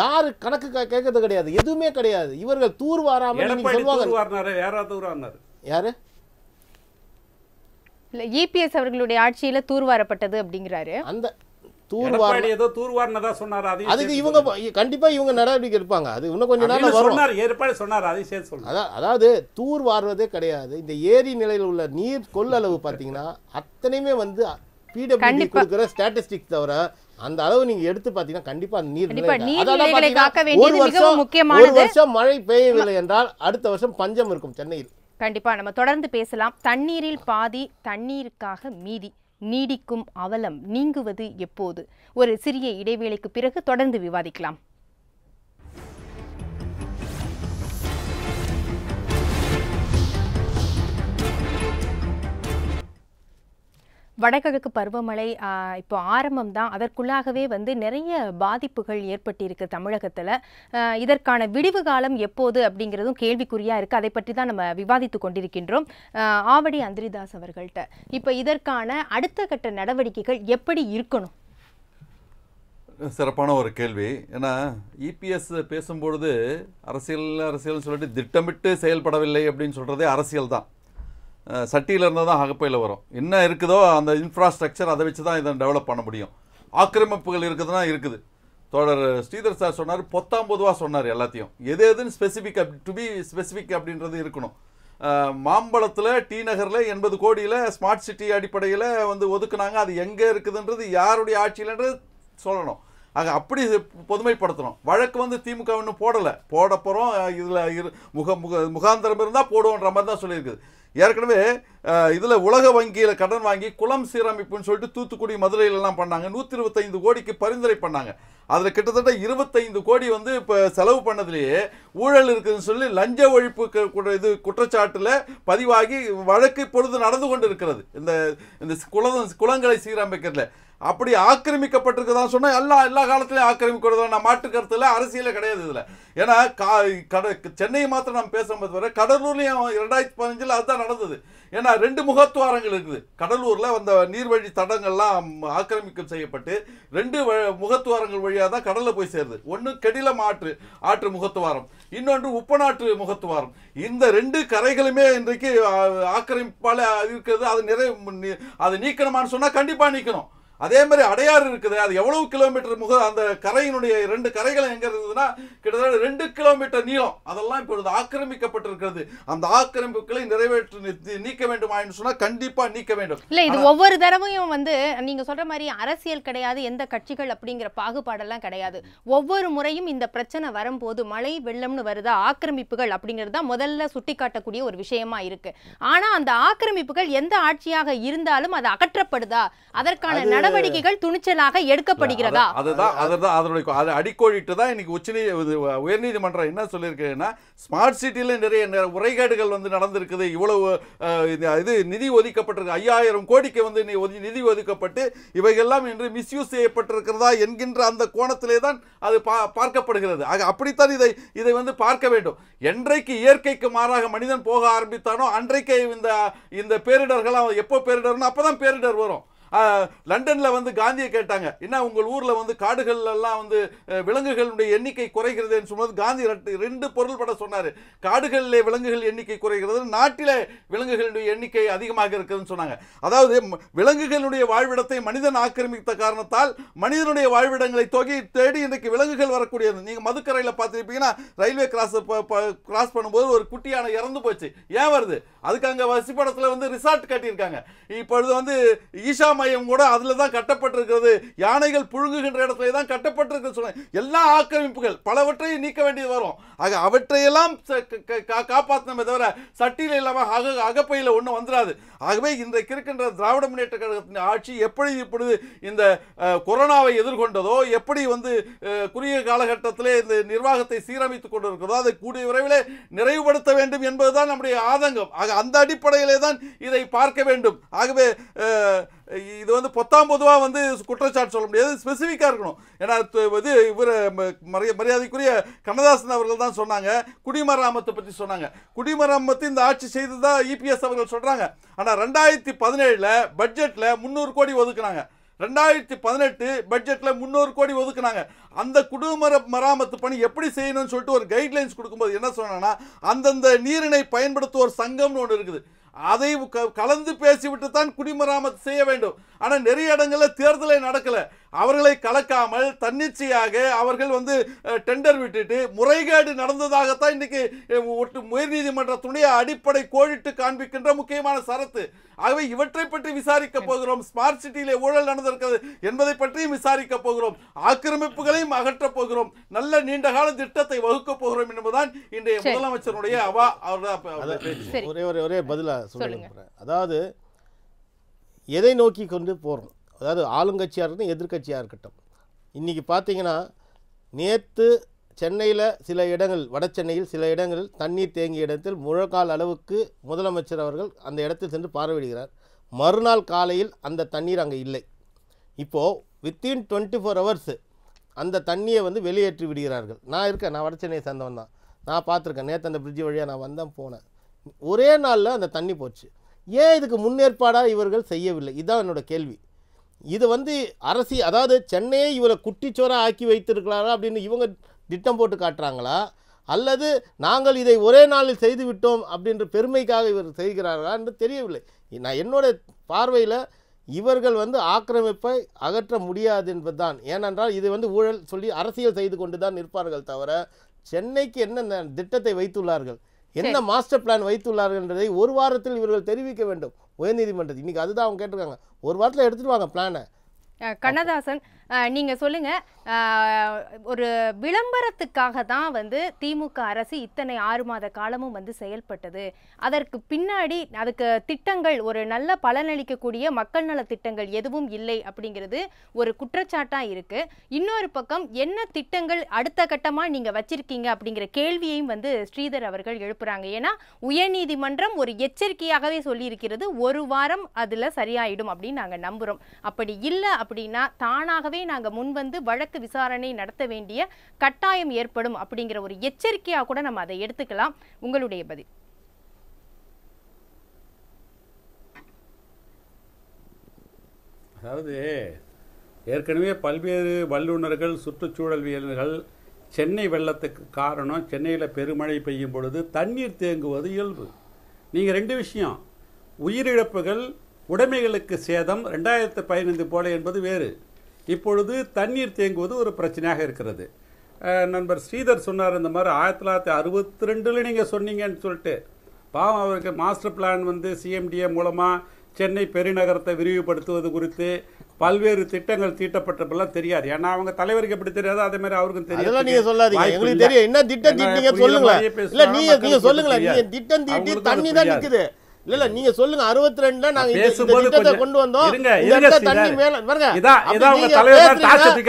யார் கணக்கு கேட்கறது கிடையாது எதுவுமே கிடையாது இவர்கள் தூர் வாராமல் சொல்லுவாங்க யாரு இல்லை இபிஎஸ் அவர்களுடைய ஆட்சியில் தூர்வாரப்பட்டது அப்படிங்கிறாரு அந்த தூர்வார் ஏதோ தூர்வார்னதா சொன்னார் அதுக்கு இவங்க கண்டிப்பா இவங்க நடவடிக்கை எடுப்பாங்க அது இன்னும் கொஞ்சம் நாள் வரும் ஏற்பாடு சொன்னார் அதையும் சேர்த்து சொல்லுங்க அதாவது தூர் வார்வதே கிடையாது இந்த ஏரி நிலையில் உள்ள நீர் கொள்ளளவு பார்த்தீங்கன்னா அத்தனையுமே வந்து பிடபிள்யூடி கொடுக்குற ஸ்டாட்டிஸ்டிக்ஸ் தவிர அந்த அளவு நீங்க எடுத்து பாத்தீங்கன்னா கண்டிப்பா நீர் ஒரு வருஷம் ஒரு வருஷம் மழை பெய்யவில்லை என்றால் அடுத்த வருஷம் பஞ்சம் இருக்கும் சென்னையில் கண்டிப்பா நம்ம தொடர்ந்து பேசலாம் தண்ணீரில் பாதி தண்ணீருக்காக மீதி நீடிக்கும் அவலம் நீங்குவது எப்போது ஒரு சிறிய இடைவேளைக்கு பிறகு தொடர்ந்து விவாதிக்கலாம் வடகிழக்கு பருவமழை இப்போ ஆரம்பம் தான் அதற்குள்ளாகவே வந்து நிறைய பாதிப்புகள் ஏற்பட்டிருக்கு தமிழகத்தில் இதற்கான விடிவு காலம் எப்போது அப்படிங்கிறதும் கேள்விக்குறியாக இருக்குது அதை பற்றி தான் நம்ம விவாதித்து கொண்டிருக்கின்றோம் ஆவடி அந்திரிதாஸ் அவர்கள்ட்ட இப்போ இதற்கான அடுத்த கட்ட நடவடிக்கைகள் எப்படி இருக்கணும் சிறப்பான ஒரு கேள்வி ஏன்னா இபிஎஸ் பேசும்பொழுது அரசியல் அரசியல்னு சொல்லிட்டு திட்டமிட்டு செயல்படவில்லை அப்படின்னு சொல்கிறதே அரசியல் தான் சட்டியிலேருந்து தான் அகப்பையில் வரும் என்ன இருக்குதோ அந்த இன்ஃப்ராஸ்ட்ரக்சர் அதை வச்சு தான் இதை டெவலப் பண்ண முடியும் ஆக்கிரமிப்புகள் இருக்குதுன்னா இருக்குது தொடர் ஸ்ரீதர் சார் சொன்னார் பொத்தாம் பொதுவாக சொன்னார் எல்லாத்தையும் எது எதுன்னு specific up to be specific அப்படின்றது இருக்கணும் மாம்பழத்தில் டி நகரில் எண்பது கோடியில் ஸ்மார்ட் சிட்டி அடிப்படையில் வந்து ஒதுக்குனாங்க அது எங்கே இருக்குதுன்றது யாருடைய ஆட்சியில்ன்றது சொல்லணும் ஆக அப்படி பொதுமைப்படுத்தணும் வழக்கு வந்து திமுக இன்னும் போடலை போடப்போகிறோம் இதில் இரு முக முக முகாந்திரம் இருந்தால் போடுவோன்ற மாதிரி தான் சொல்லியிருக்குது ஏற்கனவே இதில் உலக வங்கியில் கடன் வாங்கி குளம் சீரமைப்புன்னு சொல்லிட்டு தூத்துக்குடி மதுரையிலலாம் பண்ணாங்க நூற்றி இருபத்தைந்து கோடிக்கு பரிந்துரை பண்ணாங்க அதில் கிட்டத்தட்ட இருபத்தைந்து கோடி வந்து இப்போ செலவு பண்ணதுலேயே ஊழல் இருக்குதுன்னு சொல்லி லஞ்ச ஒழிப்பு இது குற்றச்சாட்டில் பதிவாகி வழக்கு பொழுது நடந்து கொண்டு இருக்கிறது இந்த இந்த குளம் குளங்களை சீரமைக்கிறதுல அப்படி ஆக்கிரமிக்கப்பட்டிருக்குதான் சொன்னால் எல்லா எல்லா காலத்துலையும் ஆக்கிரமிக்கிறது நான் மாற்று கருத்தில் அரசியலே கிடையாது இதில் ஏன்னா கா கட சென்னை மாத்திரம் நம்ம பேசும்போது வர கடலூர்லேயும் ரெண்டாயிரத்தி பதினஞ்சில் அதுதான் நடந்தது ஏன்னா ரெண்டு முகத்துவாரங்கள் இருக்குது கடலூரில் அந்த நீர்வழி தடங்கள்லாம் ஆக்கிரமிக்கம் செய்யப்பட்டு ரெண்டு முகத்துவாரங்கள் வழியாக தான் கடலில் போய் சேருது ஒன்று கெடிலம் ஆற்று ஆற்று முகத்துவாரம் இன்னொன்று உப்பநாற்று முகத்துவாரம் இந்த ரெண்டு கரைகளுமே இன்றைக்கு ஆக்கிரமிப்பால் இருக்கிறது அது நிறைய அதை நீக்கணுமான்னு சொன்னால் கண்டிப்பாக நீக்கணும் அதே மாதிரி அடையாறு இருக்குது அது எவ்வளவு கிலோமீட்டர் முக அந்த கரையினுடைய ரெண்டு கரைகளும் எங்க இருந்ததுன்னா கிட்டத்தட்ட ரெண்டு கிலோமீட்டர் நீளம் அதெல்லாம் இப்பொழுது ஆக்கிரமிக்கப்பட்டிருக்கிறது அந்த ஆக்கிரமிப்புகளை நிறைவேற்றி நீக்க வேண்டுமா சொன்னா கண்டிப்பா நீக்க வேண்டும் இல்ல இது ஒவ்வொரு தடவையும் வந்து நீங்க சொல்ற மாதிரி அரசியல் கிடையாது எந்த கட்சிகள் அப்படிங்கிற பாகுபாடெல்லாம் கிடையாது ஒவ்வொரு முறையும் இந்த பிரச்சனை வரும்போது மழை வெள்ளம்னு வருதா ஆக்கிரமிப்புகள் அப்படிங்கிறது தான் முதல்ல சுட்டிக்காட்டக்கூடிய ஒரு விஷயமா இருக்கு ஆனா அந்த ஆக்கிரமிப்புகள் எந்த ஆட்சியாக இருந்தாலும் அது அகற்றப்படுதா அதற்கான நட நடவடிக்கைகள் துணிச்சலாக எடுக்கப்படுகிறதா அதுதான் அதுதான் அதனுடைய அதை அடிக்கோடிட்டு தான் இன்னைக்கு உச்சநீ உயர்நீதிமன்றம் என்ன சொல்லியிருக்குன்னா ஸ்மார்ட் சிட்டியில் நிறைய முறைகேடுகள் வந்து நடந்திருக்குது இவ்வளவு இது நிதி ஒதுக்கப்பட்டிருக்கு ஐயாயிரம் கோடிக்கு வந்து நிதி ஒதுக்கப்பட்டு இவைகள்லாம் இன்று மிஸ்யூஸ் செய்யப்பட்டிருக்கிறதா என்கின்ற அந்த கோணத்திலே தான் அது பார்க்கப்படுகிறது ஆக அப்படித்தான் இதை இதை வந்து பார்க்க வேண்டும் என்றைக்கு இயற்கைக்கு மாறாக மனிதன் போக ஆரம்பித்தானோ அன்றைக்கு இந்த இந்த பேரிடர்கள் எப்போ பேரிடர்னு அப்போ தான் பேரிடர் வரும் லண்டனில் வந்து காந்தியை கேட்டாங்க என்ன உங்கள் ஊரில் வந்து காடுகள் எல்லாம் வந்து விலங்குகளுடைய எண்ணிக்கை குறைகிறது சொன்னது காந்தி ரெண்டு பொருள் பட சொன்னார் காடுகளில் விலங்குகள் எண்ணிக்கை குறைகிறது நாட்டில் விலங்குகளுடைய எண்ணிக்கை அதிகமாக இருக்குதுன்னு சொன்னாங்க அதாவது விலங்குகளுடைய வாழ்விடத்தை மனிதன் ஆக்கிரமித்த காரணத்தால் மனிதனுடைய வாழ்விடங்களை தொகை தேடி இன்றைக்கு விலங்குகள் வரக்கூடியது நீங்கள் மதுக்கரையில் பார்த்துருப்பீங்கன்னா ரயில்வே கிராஸ் கிராஸ் பண்ணும்போது ஒரு குட்டியான இறந்து போச்சு ஏன் வருது அதுக்கு அங்கே வசிப்படத்தில் வந்து ரிசார்ட் கட்டியிருக்காங்க இப்பொழுது வந்து ஈஷா மையம் கூட அதில் தான் கட்டப்பட்டிருக்கிறது யானைகள் புழுங்குகின்ற இடத்துல தான் கட்டப்பட்டிருக்கு சொன்னேன் எல்லா ஆக்கிரமிப்புகள் பலவற்றையும் நீக்க வேண்டியது வரும் ஆக அவற்றையெல்லாம் காப்பாற்றணுமே தவிர சட்டியில் இல்லாமல் அக அகப்பையில் ஒன்றும் வந்துடாது ஆகவே இன்றைக்கு இருக்கின்ற திராவிட முன்னேற்ற கழகத்தின் ஆட்சி எப்படி இப்பொழுது இந்த கொரோனாவை எதிர்கொண்டதோ எப்படி வந்து குறுகிய காலகட்டத்திலே இந்த நிர்வாகத்தை சீரமைத்துக் கொண்டிருக்கிறதோ அதை கூடிய விரைவில் நிறைவுபடுத்த வேண்டும் என்பதுதான் நம்முடைய ஆதங்கம் ஆக அந்த அடிப்படையிலே தான் இதை பார்க்க வேண்டும் ஆகவே இது வந்து பொத்தாம் பொதுவாக வந்து குற்றச்சாட்டு சொல்ல முடியாது ஸ்பெசிஃபிக்காக இருக்கணும் ஏன்னா இது இவர் மரிய மரியாதைக்குரிய கண்ணதாசன் அவர்கள் தான் சொன்னாங்க குடிமராமத்தை பற்றி சொன்னாங்க குடிமராமத்தை இந்த ஆட்சி தான் இபிஎஸ் அவர்கள் சொல்கிறாங்க ஆனால் ரெண்டாயிரத்தி பதினேழில் பட்ஜெட்டில் முந்நூறு கோடி ஒதுக்குனாங்க ரெண்டாயிரத்தி பதினெட்டு பட்ஜெட்டில் முந்நூறு கோடி ஒதுக்குனாங்க அந்த குடும்பர மராமத்து பணி எப்படி செய்யணும்னு சொல்லிட்டு ஒரு கைட்லைன்ஸ் கொடுக்கும்போது என்ன சொன்னால் அந்தந்த நீரினை பயன்படுத்துவோர் சங்கம்னு ஒன்று இருக்குது அதை கலந்து பேசிவிட்டு தான் குடிமராமத்து செய்ய வேண்டும் ஆனால் நிறைய இடங்களில் தேர்தலை நடக்கலை அவர்களை கலக்காமல் தன்னிச்சையாக அவர்கள் வந்து டெண்டர் விட்டுட்டு முறைகேடு நடந்ததாகத்தான் இன்னைக்கு ஒட்டு உயர்நீதிமன்ற துணைய அடிப்படை கோழிட்டு காண்பிக்கின்ற முக்கியமான சரத்து ஆகவே இவற்றை பற்றி விசாரிக்க போகிறோம் ஸ்மார்ட் சிட்டியிலே ஊழல் நடந்திருக்கிறது என்பதை பற்றியும் விசாரிக்க போகிறோம் ஆக்கிரமிப்புகளையும் அகற்றப் போகிறோம் நல்ல நீண்ட கால திட்டத்தை வகுக்க போகிறோம் என்பதுதான் இன்றைய முதலமைச்சருடைய அவா அவர்தான் ஒரே ஒரே ஒரே பதிலாக சொல்லுங்க அதாவது எதை நோக்கி கொண்டு போகிறோம் அதாவது ஆளுங்கட்சியாக இருக்கட்டும் எதிர்கட்சியாக இருக்கட்டும் இன்றைக்கி பார்த்தீங்கன்னா நேற்று சென்னையில் சில இடங்கள் வட சென்னையில் சில இடங்கள் தண்ணீர் தேங்கிய இடத்தில் முழக்கால் அளவுக்கு முதலமைச்சர் அவர்கள் அந்த இடத்தில் சென்று பார்வையிடுகிறார் மறுநாள் காலையில் அந்த தண்ணீர் அங்கே இல்லை இப்போது வித்தின் டுவெண்ட்டி ஃபோர் ஹவர்ஸு அந்த தண்ணியை வந்து வெளியேற்றி விடுகிறார்கள் நான் இருக்கேன் நான் வட சென்னையை சேர்ந்தவன் தான் நான் பார்த்துருக்கேன் நேற்று அந்த பிரிட்ஜு வழியாக நான் வந்தேன் போனேன் ஒரே நாளில் அந்த தண்ணி போச்சு ஏன் இதுக்கு முன்னேற்பாடாக இவர்கள் செய்யவில்லை இதுதான் என்னோடய கேள்வி இது வந்து அரசி அதாவது சென்னையை இவரை குட்டிச்சோராக ஆக்கி வைத்திருக்கிறாரா அப்படின்னு இவங்க திட்டம் போட்டு காட்டுறாங்களா அல்லது நாங்கள் இதை ஒரே நாளில் செய்து விட்டோம் அப்படின்ற பெருமைக்காக இவர் செய்கிறார்களா என்று தெரியவில்லை நான் என்னோட பார்வையில் இவர்கள் வந்து ஆக்கிரமிப்பை அகற்ற முடியாது என்பதுதான் ஏனென்றால் இதை வந்து ஊழல் சொல்லி அரசியல் செய்து கொண்டு தான் இருப்பார்கள் தவிர சென்னைக்கு என்ன திட்டத்தை வைத்துள்ளார்கள் என்ன மாஸ்டர் பிளான் வைத்துள்ளார்கள்ன்றதை ஒரு வாரத்தில் இவர்கள் தெரிவிக்க வேண்டும் உயர்நீதிமன்றத்தில் இன்னைக்கு அதுதான் அவங்க கேட்டிருக்காங்க ஒரு வாரத்தில் எடுத்துட்டு வாங்க பிளானை கண்ணதாசன் நீங்கள் சொல்லுங்கள் ஒரு விளம்பரத்துக்காக தான் வந்து திமுக அரசு இத்தனை ஆறு மாத காலமும் வந்து செயல்பட்டது அதற்கு பின்னாடி அதுக்கு திட்டங்கள் ஒரு நல்ல பலனளிக்கக்கூடிய மக்கள் நல திட்டங்கள் எதுவும் இல்லை அப்படிங்கிறது ஒரு குற்றச்சாட்டாக இருக்குது இன்னொரு பக்கம் என்ன திட்டங்கள் அடுத்த கட்டமாக நீங்கள் வச்சிருக்கீங்க அப்படிங்கிற கேள்வியையும் வந்து ஸ்ரீதர் அவர்கள் எழுப்புறாங்க ஏன்னா உயர்நீதிமன்றம் ஒரு எச்சரிக்கையாகவே சொல்லியிருக்கிறது ஒரு வாரம் அதில் சரியாயிடும் அப்படின்னு நாங்கள் நம்புகிறோம் அப்படி இல்லை அப்படின்னா தானாகவே உடனே நாங்கள் முன்வந்து வழக்கு விசாரணை நடத்த வேண்டிய கட்டாயம் ஏற்படும் அப்படிங்கிற ஒரு எச்சரிக்கையாக கூட நம்ம அதை எடுத்துக்கலாம் உங்களுடைய பதில் அதாவது ஏற்கனவே பல்வேறு வல்லுநர்கள் வீரர்கள் சென்னை வெள்ளத்துக்கு காரணம் சென்னையில் பெருமழை பெய்யும் பொழுது தண்ணீர் தேங்குவது இயல்பு நீங்கள் ரெண்டு விஷயம் உயிரிழப்புகள் உடைமைகளுக்கு சேதம் ரெண்டாயிரத்து பதினைந்து போல என்பது வேறு இப்பொழுது தண்ணீர் தேங்குவது ஒரு பிரச்சனையாக இருக்கிறது நண்பர் ஸ்ரீதர் சொன்னார் இந்த மாதிரி ஆயிரத்தி தொள்ளாயிரத்தி அறுபத்தி ரெண்டில் நீங்கள் சொன்னீங்கன்னு சொல்லிட்டு பாவம் அவருக்கு மாஸ்டர் பிளான் வந்து சிஎம்டிஏ மூலமாக சென்னை பெருநகரத்தை விரிவுபடுத்துவது குறித்து பல்வேறு திட்டங்கள் தீட்டப்பட்டப்பெல்லாம் தெரியாது ஏன்னா அவங்க தலைவருக்கு எப்படி தெரியாது அதே மாதிரி அவருக்கும் தெரியும் நீங்க சொல்லாதீங்க எங்களுக்கு தெரியும் என்ன திட்டம் இல்ல நீங்க நீங்க சொல்லுங்களேன் நீங்க திட்டம் தீட்டி தண்ணி தான் நிக்குது இல்ல இல்ல நீங்க சொல்லுங்க அறுபத்தி ரெண்டுல நாங்க கொண்டு வந்தோம் இருங்க தண்ணி மேல பாருங்க இதான் இதான் உங்க தலைவர்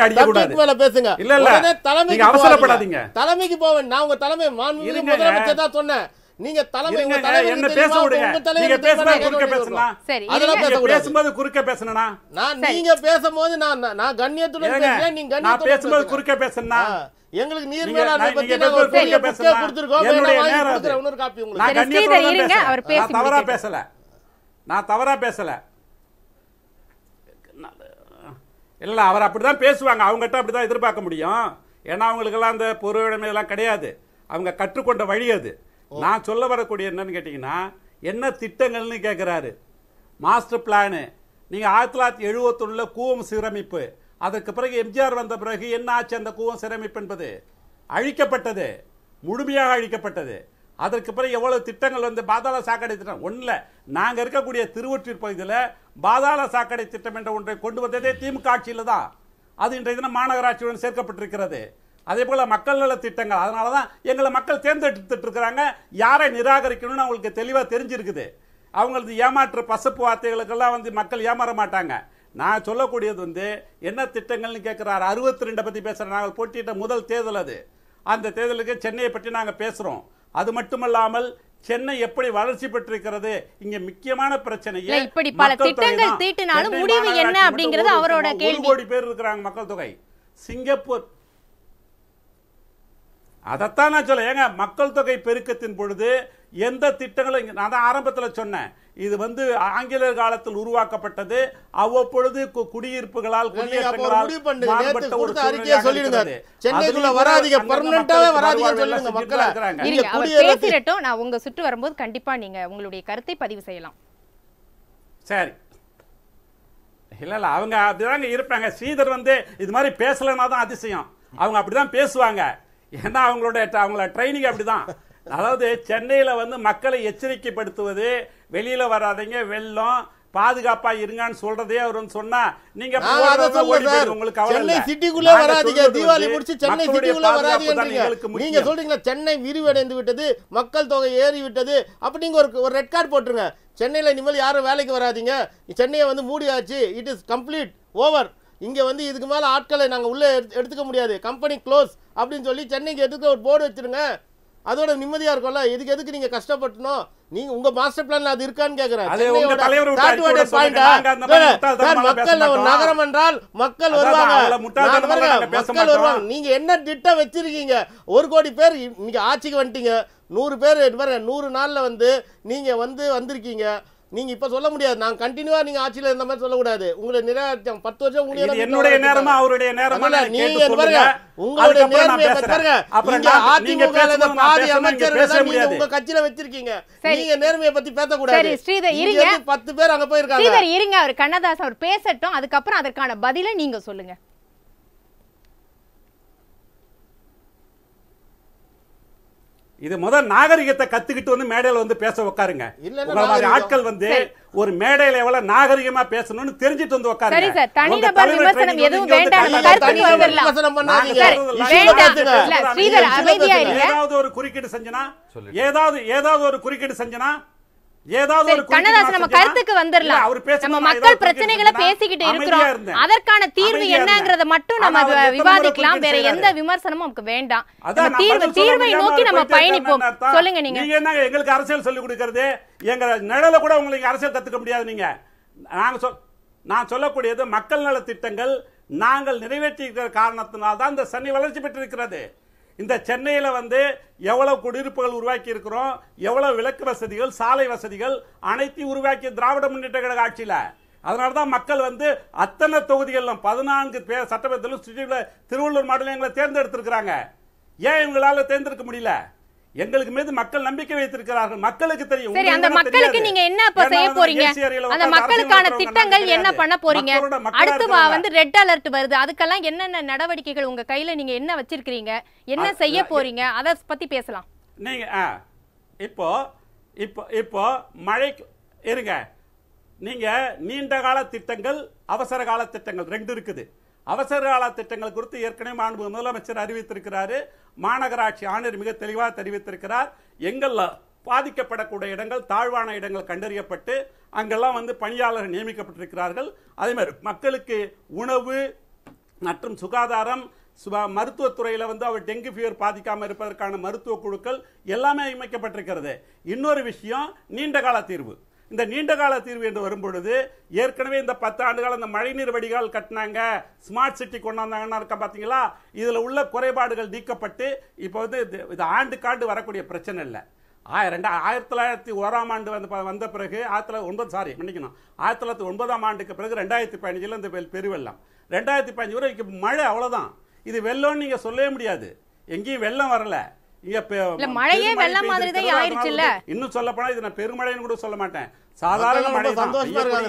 அடிக்க கூடாது மேல பேசுங்க இல்ல இல்ல தலைமைக்கு அவசரப்படாதீங்க தலைமைக்கு போவேன் நான் உங்க தலைமை மாண்புமிகு முதலமைச்சர் தான் சொன்னேன் நீங்க தலைமை உங்க தலைமை என்ன பேச விடுங்க நீங்க பேசுறது குறுக்க பேசலாம் சரி அதெல்லாம் பேச பேசும்போது குறுக்க பேசணும்னா நான் நீங்க பேசும்போது நான் நான் கண்ணியத்துடன் பேசுறேன் நீங்க கண்ணியத்துடன் பேசும்போது குறுக்க பேசணும்னா எங்களுக்கு நீர் மேலாண்மை பத்தி நாங்க ஒரு பெரிய புக்கே கொடுத்திருக்கோம் என்னுடைய நேரம் இன்னொரு காப்பி உங்களுக்கு நான் கன்னியாகுமரி இருங்க அவர் பேசி தவறா பேசல நான் தவறா பேசல இல்ல அவர் அப்படிதான் பேசுவாங்க அவங்ககிட்ட அப்படிதான் எதிர்பார்க்க முடியும் ஏன்னா அவங்களுக்கெல்லாம் அந்த பொருளுடைமை இதெல்லாம் கிடையாது அவங்க கற்றுக்கொண்ட வழி அது நான் சொல்ல வரக்கூடிய என்னன்னு கேட்டிங்கன்னா என்ன திட்டங்கள்னு கேட்குறாரு மாஸ்டர் பிளானு நீங்கள் ஆயிரத்தி தொள்ளாயிரத்தி எழுபத்தொன்னில் கூவம் சீரமைப்பு அதற்கு பிறகு எம்ஜிஆர் வந்த பிறகு என்ன ஆச்சு அந்த கூவம் சிரமிப்பு என்பது அழிக்கப்பட்டது முழுமையாக அழிக்கப்பட்டது அதற்கு பிறகு எவ்வளோ திட்டங்கள் வந்து பாதாள சாக்கடை திட்டம் ஒன்றில் நாங்கள் இருக்கக்கூடிய திருவொற்றியூர் பகுதியில் பாதாள சாக்கடை திட்டம் என்ற ஒன்றை கொண்டு வந்ததே திமுக ஆட்சியில் தான் அது இன்றைய தினம் மாநகராட்சியுடன் சேர்க்கப்பட்டிருக்கிறது அதே போல் மக்கள் நல திட்டங்கள் அதனால தான் எங்களை மக்கள் தேர்ந்தெடுத்துட்டு இருக்கிறாங்க யாரை நிராகரிக்கணும்னு அவங்களுக்கு தெளிவாக தெரிஞ்சிருக்குது அவங்களது ஏமாற்று பசப்பு வார்த்தைகளுக்கெல்லாம் வந்து மக்கள் ஏமாற மாட்டாங்க நான் சொல்லக்கூடியது வந்து என்ன திட்டங்கள்னு கேட்குறாரு அறுபத்தி ரெண்டை பற்றி பேசுகிறேன் நாங்கள் போட்டியிட்ட முதல் தேர்தல் அது அந்த தேர்தலுக்கு சென்னையை பற்றி நாங்கள் பேசுகிறோம் அது மட்டுமல்லாமல் சென்னை எப்படி வளர்ச்சி பெற்றிருக்கிறது இங்க முக்கியமான பிரச்சனை இப்படி பல திட்டங்கள் தீட்டினாலும் முடிவு என்ன அப்படிங்கிறது அவரோட கேள்வி கோடி பேர் இருக்கிறாங்க மக்கள் தொகை சிங்கப்பூர் அதைத்தான் நான் சொல்ல ஏங்க மக்கள் தொகை பெருக்கத்தின் பொழுது எந்த திட்டங்களும் நான் தான் ஆரம்பத்தில் சொன்னேன் இது வந்து ஆங்கிலேயர் காலத்தில் உருவாக்கப்பட்டது அவ்வப்பொழுது குடியிருப்புகளால் குடியிருப்புகளால் சுற்று வரும்போது கண்டிப்பா நீங்க உங்களுடைய கருத்தை பதிவு செய்யலாம் சரி இல்ல இல்ல அவங்க அப்படிதாங்க இருப்பாங்க ஸ்ரீதர் வந்து இது மாதிரி பேசலன்னா தான் அதிசயம் அவங்க அப்படிதான் பேசுவாங்க ஏன்னா அவங்களோட அவங்கள ட்ரைனிங் அப்படிதான் அதாவது சென்னையில் வந்து மக்களை எச்சரிக்கைப்படுத்துவது வெளியில் வராதீங்க வெள்ளம் பாதுகாப்பா இருங்கன்னு சொல்றதே அவரும் சொன்னா நீங்க உங்களுக்கு கவலை வராதீங்க தீபாவளி முடிச்சு சென்னை வராதீங்க நீங்க சொல்றீங்களா சென்னை விரிவடைந்து விட்டது மக்கள் தொகை ஏறி விட்டது அப்ப நீங்க ஒரு ஒரு ரெட் கார்டு போட்டுருங்க சென்னையில் இனிமேல் யாரும் வேலைக்கு வராதிங்க சென்னையை வந்து மூடியாச்சு இட் இஸ் கம்ப்ளீட் ஓவர் இங்கே வந்து இதுக்கு மேலே ஆட்களை நாங்கள் உள்ளே எடுத்துக்க முடியாது கம்பெனி க்ளோஸ் அப்படின்னு சொல்லி சென்னைக்கு எடுத்துக்க ஒரு போர்டு வச்சுருங்க அதோட நிம்மதியா இருக்கும்ல இதுக்கு எதுக்கு நீங்க கஷ்டப்பட்டணும் நீங்க உங்க மாஸ்டர் பிளான்ல அது இருக்கான்னு கேக்குறேன் மக்கள் நகரம் என்றால் மக்கள் வருவாங்க மக்கள் வருவாங்க நீங்க என்ன திட்டம் வச்சிருக்கீங்க ஒரு கோடி பேர் நீங்க ஆட்சிக்கு வந்துட்டீங்க நூறு பேர் நூறு நாள்ல வந்து நீங்க வந்து வந்திருக்கீங்க நீங்க இப்ப சொல்ல முடியாது நான் கண்டினியூவாக நீங்க ஆட்சியில இருந்த மாதிரி சொல்லக்கூடாது உங்களுடைய நிராகரிச்சம் பத்து வருஷம் உங்களுக்கு என்னுடைய நேரமா அவருடைய நேரமா நீங்கள் பாருங்க உங்களுடைய நேர்மையை பாருங்க நீங்க அதிமுக பாதி அமைச்சர்கள் உங்க கட்சியில வச்சிருக்கீங்க நீங்க நேர்மையை பத்தி பேசக்கூடாது ஸ்ரீதர் இருங்க பத்து பேர் அங்க போயிருக்காங்க இருங்க அவர் கண்ணதாஸ் அவர் பேசட்டும் அதுக்கப்புறம் அதற்கான பதிலை நீங்க சொல்லுங்க இது முதல் நாகரிகத்தை கத்துக்கிட்டு வந்து மேடையில் வந்து பேச உட்காருங்க மாதிரி ஆட்கள் வந்து ஒரு மேடையில எவ்வளவு நாகரிகமா பேசணும்னு தெரிஞ்சிட்டு வந்து உட்காருங்க ஏதாவது ஒரு குறுக்கீடு செஞ்சனா ஏதாவது ஏதாவது ஒரு குறுக்கீடு செஞ்சனா கண்ணதாசன் நம்ம கருத்துக்கு வந்துடலாம் மக்கள் அதற்கான தீர்வு மட்டும் விவாதிக்கலாம் வேற எந்த விமர்சனமும் வேண்டாம் தீர்வு நோக்கி நம்ம பயணிப்போம் சொல்லுங்க நீங்க எங்களுக்கு அரசியல் கொடுக்கறது எங்க கூட உங்களுக்கு அரசியல் கத்துக்க முடியாது நீங்க சொல் நான் சொல்லக்கூடியது மக்கள் நல திட்டங்கள் நாங்கள் நிறைவேற்றியிருக்கிற தான் இந்த சனி வளர்ச்சி பெற்றிருக்கிறது இந்த சென்னையில் வந்து எவ்வளவு குடியிருப்புகள் உருவாக்கி இருக்கிறோம் எவ்வளவு விளக்கு வசதிகள் சாலை வசதிகள் அனைத்தையும் உருவாக்கிய திராவிட முன்னேற்ற கழக ஆட்சியில் அதனால தான் மக்கள் வந்து அத்தனை தொகுதிகளிலும் பதினான்கு பேர் சட்டமன்றத்திலும் திருவள்ளூர் மாநிலங்களை எங்களை தேர்ந்தெடுத்திருக்கிறாங்க ஏன் இவங்களால தேர்ந்தெடுக்க முடியல எங்களுக்கு மீது மக்கள் நம்பிக்கை வைத்திருக்கிறார்கள் மக்களுக்கு தெரியும் சரி அந்த மக்களுக்கு நீங்க என்ன இப்ப செய்ய போறீங்க அந்த மக்களுக்கான திட்டங்கள் என்ன பண்ண போறீங்க அடுத்து வந்து ரெட் அலர்ட் வருது அதுக்கெல்லாம் என்னென்ன நடவடிக்கைகள் உங்க கையில நீங்க என்ன வச்சிருக்கீங்க என்ன செய்ய போறீங்க அத பத்தி பேசலாம் நீங்க இப்போ இப்போ இப்போ மழை இருங்க நீங்க நீண்ட கால திட்டங்கள் அவசர கால திட்டங்கள் ரெண்டு இருக்குது அவசர கால திட்டங்கள் குறித்து ஏற்கனவே மாண்பு முதலமைச்சர் அறிவித்திருக்கிறாரு மாநகராட்சி ஆணையர் மிக தெளிவாக தெரிவித்திருக்கிறார் எங்கெல்லாம் பாதிக்கப்படக்கூடிய இடங்கள் தாழ்வான இடங்கள் கண்டறியப்பட்டு அங்கெல்லாம் வந்து பணியாளர்கள் நியமிக்கப்பட்டிருக்கிறார்கள் அதே மாதிரி மக்களுக்கு உணவு மற்றும் சுகாதாரம் மருத்துவத்துறையில் வந்து அவர் டெங்கு ஃபீவர் பாதிக்காமல் இருப்பதற்கான மருத்துவ குழுக்கள் எல்லாமே அமைக்கப்பட்டிருக்கிறது இன்னொரு விஷயம் நீண்ட கால தீர்வு இந்த நீண்ட கால தீர்வு என்று வரும்பொழுது ஏற்கனவே இந்த பத்து ஆண்டுகள் அந்த மழைநீர் வடிகால் கட்டினாங்க ஸ்மார்ட் சிட்டி கொண்டாந்தாங்கன்னா இருக்க பார்த்தீங்களா இதில் உள்ள குறைபாடுகள் நீக்கப்பட்டு இப்போ வந்து இது ஆண்டுக்காண்டு வரக்கூடிய பிரச்சனை இல்லை ரெண்டா ஆயிரத்தி தொள்ளாயிரத்தி ஓராம் ஆண்டு வந்து வந்த பிறகு ஆயிரத்தி தொள்ளாயிரத்தி ஒன்பது சாரி மன்னிக்கணும் ஆயிரத்தி தொள்ளாயிரத்தி ஒன்பதாம் ஆண்டுக்கு பிறகு ரெண்டாயிரத்தி பதினஞ்சில் இந்த பெருவெள்ளம் ரெண்டாயிரத்தி பதினஞ்சு வரை மழை அவ்வளோதான் இது வெள்ளம்னு நீங்கள் சொல்லவே முடியாது எங்கேயும் வெள்ளம் வரல இன்னும் சொல்லப்போனால் இது நான் பெருமழைன்னு கூட சொல்ல மாட்டேன் சாதாரண மழை சந்தோஷமா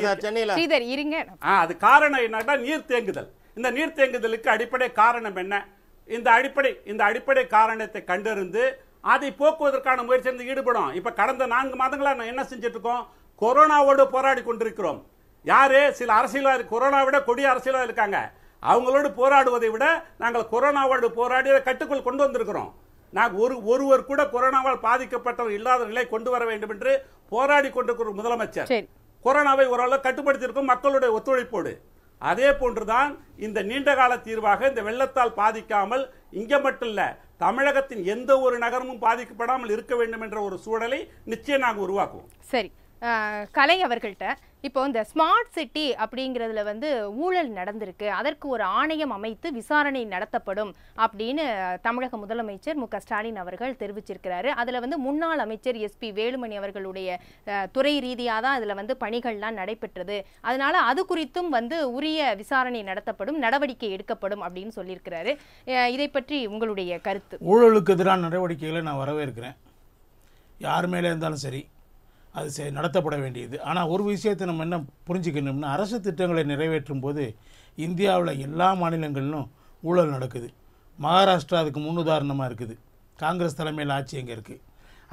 இருங்க அது காரணம் என்னன்னா நீர் தேங்குதல் இந்த நீர் தேங்குதலுக்கு அடிப்படை காரணம் என்ன இந்த அடிப்படை இந்த அடிப்படை காரணத்தை கண்டறிந்து அதை போக்குவதற்கான முயற்சியில் ஈடுபடும் இப்ப கடந்த நான்கு மாதங்களா நான் என்ன செஞ்சுட்டு இருக்கோம் கொரோனாவோடு போராடி கொண்டிருக்கிறோம் யாரு சில அரசியல்வாதி கொரோனா விட கொடிய அரசியலாக இருக்காங்க அவங்களோடு போராடுவதை விட நாங்கள் கொரோனாவோடு போராடி கட்டுக்குள் கொண்டு வந்திருக்கிறோம் நாங்கள் ஒரு ஒருவர் கூட கொரோனாவால் பாதிக்கப்பட்டவர் இல்லாத நிலை கொண்டு வர வேண்டும் என்று போராடி கொண்டிருக்கிற முதலமைச்சர் கொரோனாவை ஓரளவு கட்டுப்படுத்தியிருக்கும் மக்களுடைய ஒத்துழைப்போடு அதே போன்றுதான் இந்த நீண்டகால தீர்வாக இந்த வெள்ளத்தால் பாதிக்காமல் இங்கே மட்டும் இல்ல தமிழகத்தின் எந்த ஒரு நகரமும் பாதிக்கப்படாமல் இருக்க வேண்டும் என்ற ஒரு சூழலை நிச்சயம் நாங்கள் உருவாக்குவோம் சரி கலை அவர்கள்ட்ட இப்போ இந்த ஸ்மார்ட் சிட்டி அப்படிங்கிறதுல வந்து ஊழல் நடந்திருக்கு அதற்கு ஒரு ஆணையம் அமைத்து விசாரணை நடத்தப்படும் அப்படின்னு தமிழக முதலமைச்சர் மு ஸ்டாலின் அவர்கள் தெரிவிச்சிருக்கிறாரு அதில் வந்து முன்னாள் அமைச்சர் எஸ்பி வேலுமணி அவர்களுடைய துறை ரீதியாக தான் அதில் வந்து பணிகள்லாம் நடைபெற்றது அதனால அது குறித்தும் வந்து உரிய விசாரணை நடத்தப்படும் நடவடிக்கை எடுக்கப்படும் அப்படின்னு சொல்லியிருக்கிறாரு இதை பற்றி உங்களுடைய கருத்து ஊழலுக்கு எதிரான நடவடிக்கைகளை நான் வரவேற்கிறேன் யார் மேலே இருந்தாலும் சரி அது நடத்தப்பட வேண்டியது ஆனால் ஒரு விஷயத்தை நம்ம என்ன புரிஞ்சுக்கணும்னா அரசு திட்டங்களை நிறைவேற்றும் போது இந்தியாவில் எல்லா மாநிலங்களிலும் ஊழல் நடக்குது மகாராஷ்டிரா அதுக்கு முன்னுதாரணமாக இருக்குது காங்கிரஸ் தலைமையில் ஆட்சி எங்கே இருக்குது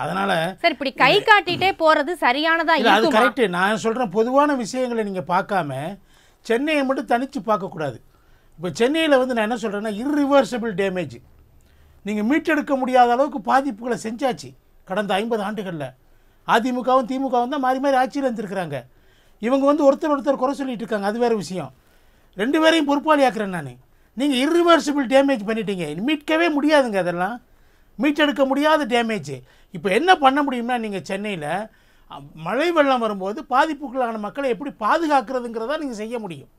அதனால் சார் இப்படி கை காட்டிகிட்டே போகிறது இல்லை அது கரெக்டு நான் சொல்கிறேன் பொதுவான விஷயங்களை நீங்கள் பார்க்காம சென்னையை மட்டும் தனித்து பார்க்கக்கூடாது இப்போ சென்னையில் வந்து நான் என்ன சொல்கிறேன்னா இர்ரிவர்சபிள் டேமேஜ் நீங்கள் மீட்டெடுக்க முடியாத அளவுக்கு பாதிப்புகளை செஞ்சாச்சு கடந்த ஐம்பது ஆண்டுகளில் அதிமுகவும் திமுகவும் தான் மாறி மாறி ஆட்சியில் இருந்திருக்கிறாங்க இவங்க வந்து ஒருத்தர் ஒருத்தர் குறை சொல்லிட்டு இருக்காங்க அது வேறு விஷயம் ரெண்டு பேரையும் பொறுப்பாளி ஆக்குறேன் நான் நீங்கள் இரிவர்சிபிள் டேமேஜ் பண்ணிட்டீங்க மீட்கவே முடியாதுங்க அதெல்லாம் மீட்டெடுக்க முடியாத டேமேஜ் இப்போ என்ன பண்ண முடியும்னா நீங்கள் சென்னையில் மழை வெள்ளம் வரும்போது பாதிப்புக்குள்ளான மக்களை எப்படி பாதுகாக்கிறதுங்கிறதா நீங்கள் செய்ய முடியும்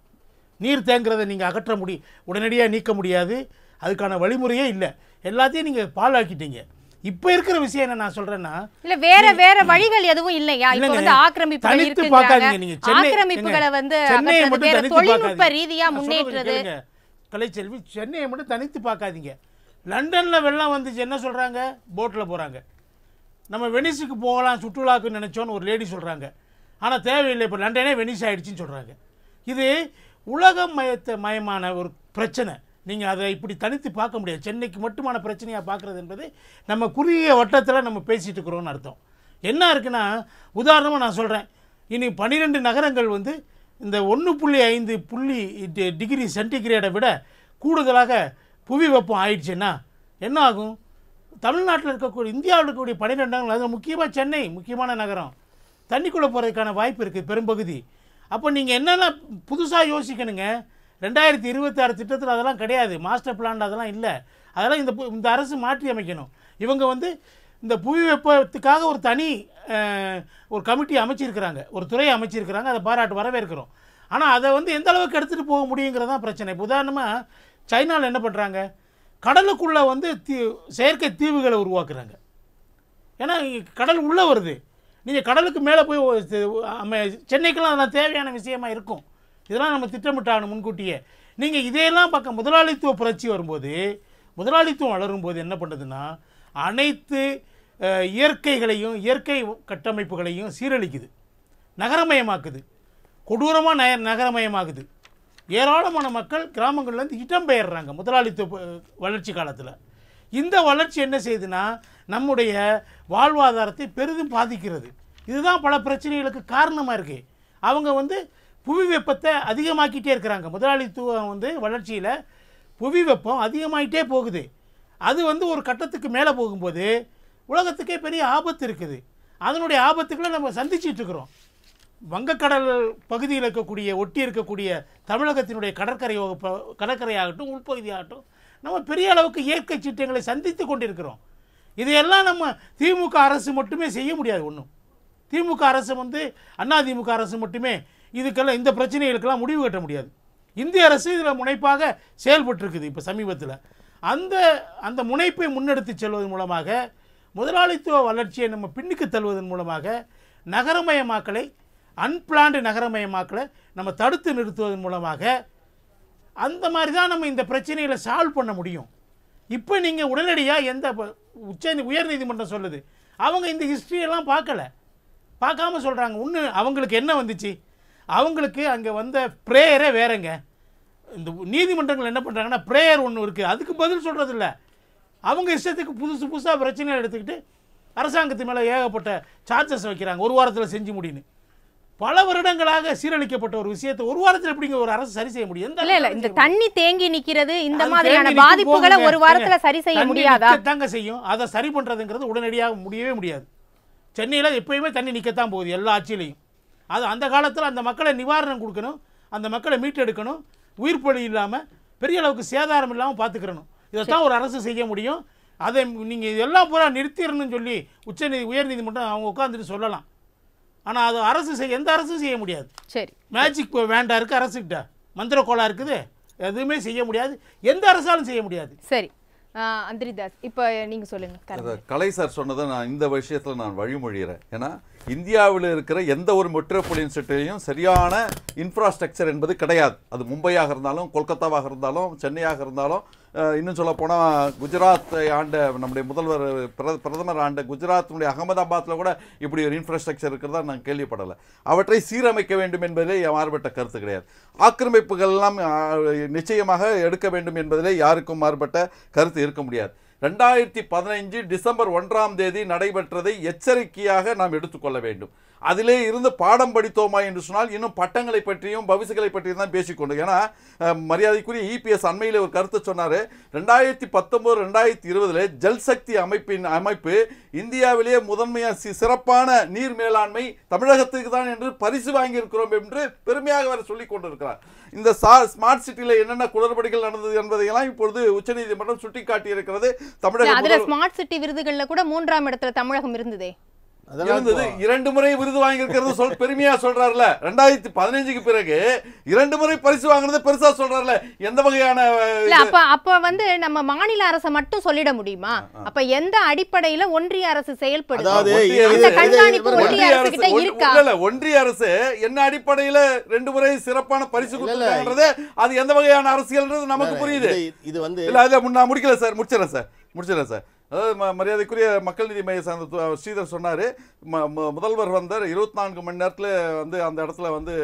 நீர் தேங்குறதை நீங்கள் அகற்ற முடியும் உடனடியாக நீக்க முடியாது அதுக்கான வழிமுறையே இல்லை எல்லாத்தையும் நீங்கள் பாலாக்கிட்டீங்க இப்போ இருக்கிற விஷயம் என்ன நான் சொல்றேன்னா இல்ல வேற வேற வழிகள் எதுவும் இல்லையா இப்போ வந்து ஆக்கிரமிப்புகள் இருக்குங்க ஆக்கிரமிப்புகளை வந்து சென்னையை மட்டும் தொழில்நுட்ப ரீதியா முன்னேற்றது கலைச்செல்வி சென்னையை மட்டும் தனித்து பார்க்காதீங்க லண்டன்ல வெள்ளம் வந்துச்சு என்ன சொல்றாங்க போட்டில் போறாங்க நம்ம வெனிஸுக்கு போகலாம் சுற்றுலாவுக்கு நினைச்சோன்னு ஒரு லேடி சொல்றாங்க ஆனால் தேவையில்லை இப்போ லண்டனே வெனிஸ் ஆயிடுச்சுன்னு சொல்றாங்க இது உலக மயத்தை மயமான ஒரு பிரச்சனை நீங்கள் அதை இப்படி தனித்து பார்க்க முடியாது சென்னைக்கு மட்டுமான பிரச்சனையாக பார்க்குறது என்பது நம்ம குறுகிய வட்டத்தில் நம்ம பேசிகிட்டு இருக்கிறோம்னு அர்த்தம் என்ன இருக்குன்னா உதாரணமாக நான் சொல்கிறேன் இனி பன்னிரெண்டு நகரங்கள் வந்து இந்த ஒன்று புள்ளி ஐந்து புள்ளி டிகிரி சென்டிகிரேடை விட கூடுதலாக புவி வெப்பம் ஆயிடுச்சுன்னா என்ன ஆகும் தமிழ்நாட்டில் இருக்கக்கூடிய இந்தியாவில் இருக்கக்கூடிய பன்னிரெண்டு நகரங்கள் அதில் முக்கியமாக சென்னை முக்கியமான நகரம் தண்ணிக்குள்ளே போகிறதுக்கான வாய்ப்பு இருக்குது பெரும்பகுதி அப்போ நீங்கள் என்னென்ன புதுசாக யோசிக்கணுங்க ரெண்டாயிரத்தி இருபத்தாறு திட்டத்தில் அதெல்லாம் கிடையாது மாஸ்டர் பிளான் அதெல்லாம் இல்லை அதெல்லாம் இந்த இந்த அரசு மாற்றி அமைக்கணும் இவங்க வந்து இந்த புவி வெப்பத்துக்காக ஒரு தனி ஒரு கமிட்டி அமைச்சிருக்கிறாங்க ஒரு துறை அமைச்சிருக்கிறாங்க அதை பாராட்டு வரவேற்கிறோம் ஆனால் அதை வந்து எந்த அளவுக்கு எடுத்துகிட்டு போக முடியுங்கிறது தான் பிரச்சனை உதாரணமாக சைனாவில் என்ன பண்ணுறாங்க கடலுக்குள்ளே வந்து தீ செயற்கை தீவுகளை உருவாக்குறாங்க ஏன்னா கடல் உள்ளே வருது நீங்கள் கடலுக்கு மேலே போய் சென்னைக்கெல்லாம் அதெல்லாம் தேவையான விஷயமா இருக்கும் இதெல்லாம் நம்ம திட்டமிட்டாகணும் முன்கூட்டியே நீங்கள் இதையெல்லாம் பார்க்க முதலாளித்துவ புரட்சி வரும்போது முதலாளித்துவம் வளரும் போது என்ன பண்ணுதுன்னா அனைத்து இயற்கைகளையும் இயற்கை கட்டமைப்புகளையும் சீரழிக்குது நகரமயமாக்குது கொடூரமாக நய நகரமயமாகுது ஏராளமான மக்கள் கிராமங்கள்லேருந்து பெயர்றாங்க முதலாளித்துவ வளர்ச்சி காலத்தில் இந்த வளர்ச்சி என்ன செய்யுதுன்னா நம்முடைய வாழ்வாதாரத்தை பெரிதும் பாதிக்கிறது இதுதான் பல பிரச்சனைகளுக்கு காரணமாக இருக்குது அவங்க வந்து புவி வெப்பத்தை அதிகமாக்கிட்டே இருக்கிறாங்க முதலாளித்துவம் வந்து வளர்ச்சியில் புவி வெப்பம் அதிகமாகிட்டே போகுது அது வந்து ஒரு கட்டத்துக்கு மேலே போகும்போது உலகத்துக்கே பெரிய ஆபத்து இருக்குது அதனுடைய ஆபத்துக்களை நம்ம சந்திச்சிட்ருக்குறோம் வங்கக்கடல் பகுதியில் இருக்கக்கூடிய ஒட்டி இருக்கக்கூடிய தமிழகத்தினுடைய கடற்கரை கடற்கரையாகட்டும் உள்பகுதியாகட்டும் நம்ம பெரிய அளவுக்கு இயற்கை சீற்றங்களை சந்தித்து கொண்டிருக்கிறோம் இதையெல்லாம் நம்ம திமுக அரசு மட்டுமே செய்ய முடியாது ஒன்றும் திமுக அரசு வந்து திமுக அரசு மட்டுமே இதுக்கெல்லாம் இந்த பிரச்சனைகளுக்கெல்லாம் முடிவு கட்ட முடியாது இந்திய அரசு இதில் முனைப்பாக செயல்பட்டிருக்குது இப்போ சமீபத்தில் அந்த அந்த முனைப்பை முன்னெடுத்து செல்வதன் மூலமாக முதலாளித்துவ வளர்ச்சியை நம்ம பின்னுக்கு தள்ளுவதன் மூலமாக நகரமயமாக்கலை அன்பிளான்டு நகரமயமாக்கலை நம்ம தடுத்து நிறுத்துவதன் மூலமாக அந்த மாதிரி தான் நம்ம இந்த பிரச்சனைகளை சால்வ் பண்ண முடியும் இப்போ நீங்கள் உடனடியாக எந்த உச்ச உயர்நீதிமன்றம் சொல்லுது அவங்க இந்த ஹிஸ்ட்ரியெல்லாம் பார்க்கலை பார்க்காம சொல்கிறாங்க ஒன்று அவங்களுக்கு என்ன வந்துச்சு அவங்களுக்கு அங்கே வந்த ப்ரேயரே வேறங்க இந்த நீதிமன்றங்கள் என்ன பண்ணுறாங்கன்னா ப்ரேயர் ஒன்று இருக்குது அதுக்கு பதில் சொல்கிறது இல்லை அவங்க இஷ்டத்துக்கு புதுசு புதுசாக பிரச்சனை எடுத்துக்கிட்டு அரசாங்கத்து மேலே ஏகப்பட்ட சார்ஜஸ் வைக்கிறாங்க ஒரு வாரத்தில் செஞ்சு முடியுன்னு பல வருடங்களாக சீரழிக்கப்பட்ட ஒரு விஷயத்தை ஒரு வாரத்தில் எப்படிங்க ஒரு அரசு சரி செய்ய முடியும் இல்ல இல்ல இந்த தண்ணி தேங்கி நிக்கிறது இந்த மாதிரியான பாதிப்புகளை ஒரு வாரத்துல சரி செய்ய முடியாதா தாங்க செய்யும் அதை சரி பண்றதுங்கிறது உடனடியாக முடியவே முடியாது சென்னையில் எப்பயுமே தண்ணி நிற்கத்தான் போகுது எல்லா ஆட்சியிலையும் அது அந்த காலத்தில் அந்த மக்களை நிவாரணம் கொடுக்கணும் அந்த மக்களை மீட்டெடுக்கணும் உயிர் பழி இல்லாமல் பெரிய அளவுக்கு சேதாரம் இல்லாமல் பார்த்துக்கிறணும் இதைத்தான் ஒரு அரசு செய்ய முடியும் அதை நீங்கள் எல்லாம் பூரா நிறுத்திடணும்னு சொல்லி உச்சநீதி உயர்நீதிமன்றம் அவங்க உட்காந்துட்டு சொல்லலாம் ஆனால் அது அரசு செய்ய எந்த அரசும் செய்ய முடியாது சரி மேஜிக் வேண்டா இருக்குது அரசுக்கிட்ட கோலா இருக்குது எதுவுமே செய்ய முடியாது எந்த அரசாலும் செய்ய முடியாது சரி அந்திரிதாஸ் இப்போ நீங்கள் சொல்லுங்கள் கலை சார் சொன்னதை நான் இந்த விஷயத்தில் நான் வழிமொழிகிறேன் ஏன்னா இந்தியாவில் இருக்கிற எந்த ஒரு மெட்ரோபாலியன் சிட்டிலையும் சரியான இன்ஃப்ராஸ்ட்ரக்சர் என்பது கிடையாது அது மும்பையாக இருந்தாலும் கொல்கத்தாவாக இருந்தாலும் சென்னையாக இருந்தாலும் இன்னும் சொல்லப்போனால் குஜராத்தை ஆண்ட நம்முடைய முதல்வர் பிரதமர் ஆண்ட குஜராத்தினுடைய அகமதாபாத்தில் கூட இப்படி ஒரு இன்ஃப்ராஸ்ட்ரக்சர் இருக்கிறதா நான் கேள்விப்படலை அவற்றை சீரமைக்க வேண்டும் என்பதிலே மாறுபட்ட கருத்து கிடையாது ஆக்கிரமிப்புகள்லாம் நிச்சயமாக எடுக்க வேண்டும் என்பதிலே யாருக்கும் மாறுபட்ட கருத்து இருக்க முடியாது ரெண்டாயிரத்தி பதினைஞ்சு டிசம்பர் ஒன்றாம் தேதி நடைபெற்றதை எச்சரிக்கையாக நாம் எடுத்துக்கொள்ள வேண்டும் அதிலே இருந்து பாடம் படித்தோமா என்று சொன்னால் இன்னும் பட்டங்களை பற்றியும் பவிசுகளை பற்றியும் தான் பேசிக்கொண்டு ஏன்னா மரியாதைக்குரிய இபிஎஸ் அண்மையில் ஒரு கருத்து சொன்னார் ரெண்டாயிரத்தி பத்தொம்போது ரெண்டாயிரத்தி இருபதில் ஜல்சக்தி அமைப்பின் அமைப்பு இந்தியாவிலேயே முதன்மையாக சிறப்பான நீர் மேலாண்மை தமிழகத்துக்கு தான் என்று பரிசு வாங்கியிருக்கிறோம் என்று பெருமையாக வர சொல்லிக் கொண்டிருக்கிறார் இந்த ஸ்மார்ட் சிட்டியில் என்னென்ன குளறுபடிகள் நடந்தது என்பதையெல்லாம் இப்பொழுது உச்சநீதிமன்றம் சுட்டிக்காட்டி இருக்கிறது தமிழக ஸ்மார்ட் சிட்டி விருதுகளில் கூட மூன்றாம் இடத்துல தமிழகம் இருந்ததே இருந்தது இரண்டு முறை விருது வாங்கியிருக்கிறது சொல் பெருமையா சொல்றாருல ரெண்டாயிரத்தி பதினைஞ்சுக்கு பிறகு இரண்டு முறை பரிசு வாங்குறது பெருசா சொல்றாருல எந்த வகையான அப்ப அப்ப வந்து நம்ம மாநில அரசை மட்டும் சொல்லிட முடியுமா அப்ப எந்த அடிப்படையில ஒன்றிய அரசு செயல்படுது ஒன்றிய அரசு என்ன அடிப்படையில ரெண்டு முறை சிறப்பான பரிசு கொடுத்தது அது எந்த வகையான அரசியல்ன்றது நமக்கு புரியுது இது வந்து இல்ல அதுல நான் முடிக்கல சார் முடிச்சிடறேன் சார் முடிச்சிடறேன் சார் அதாவது மரியாதைக்குரிய மக்கள் நீதி மைய சார்ந்த ஸ்ரீதர் சொன்னார் ம முதல்வர் வந்தார் இருபத்தி நான்கு மணி நேரத்தில் வந்து அந்த இடத்துல வந்து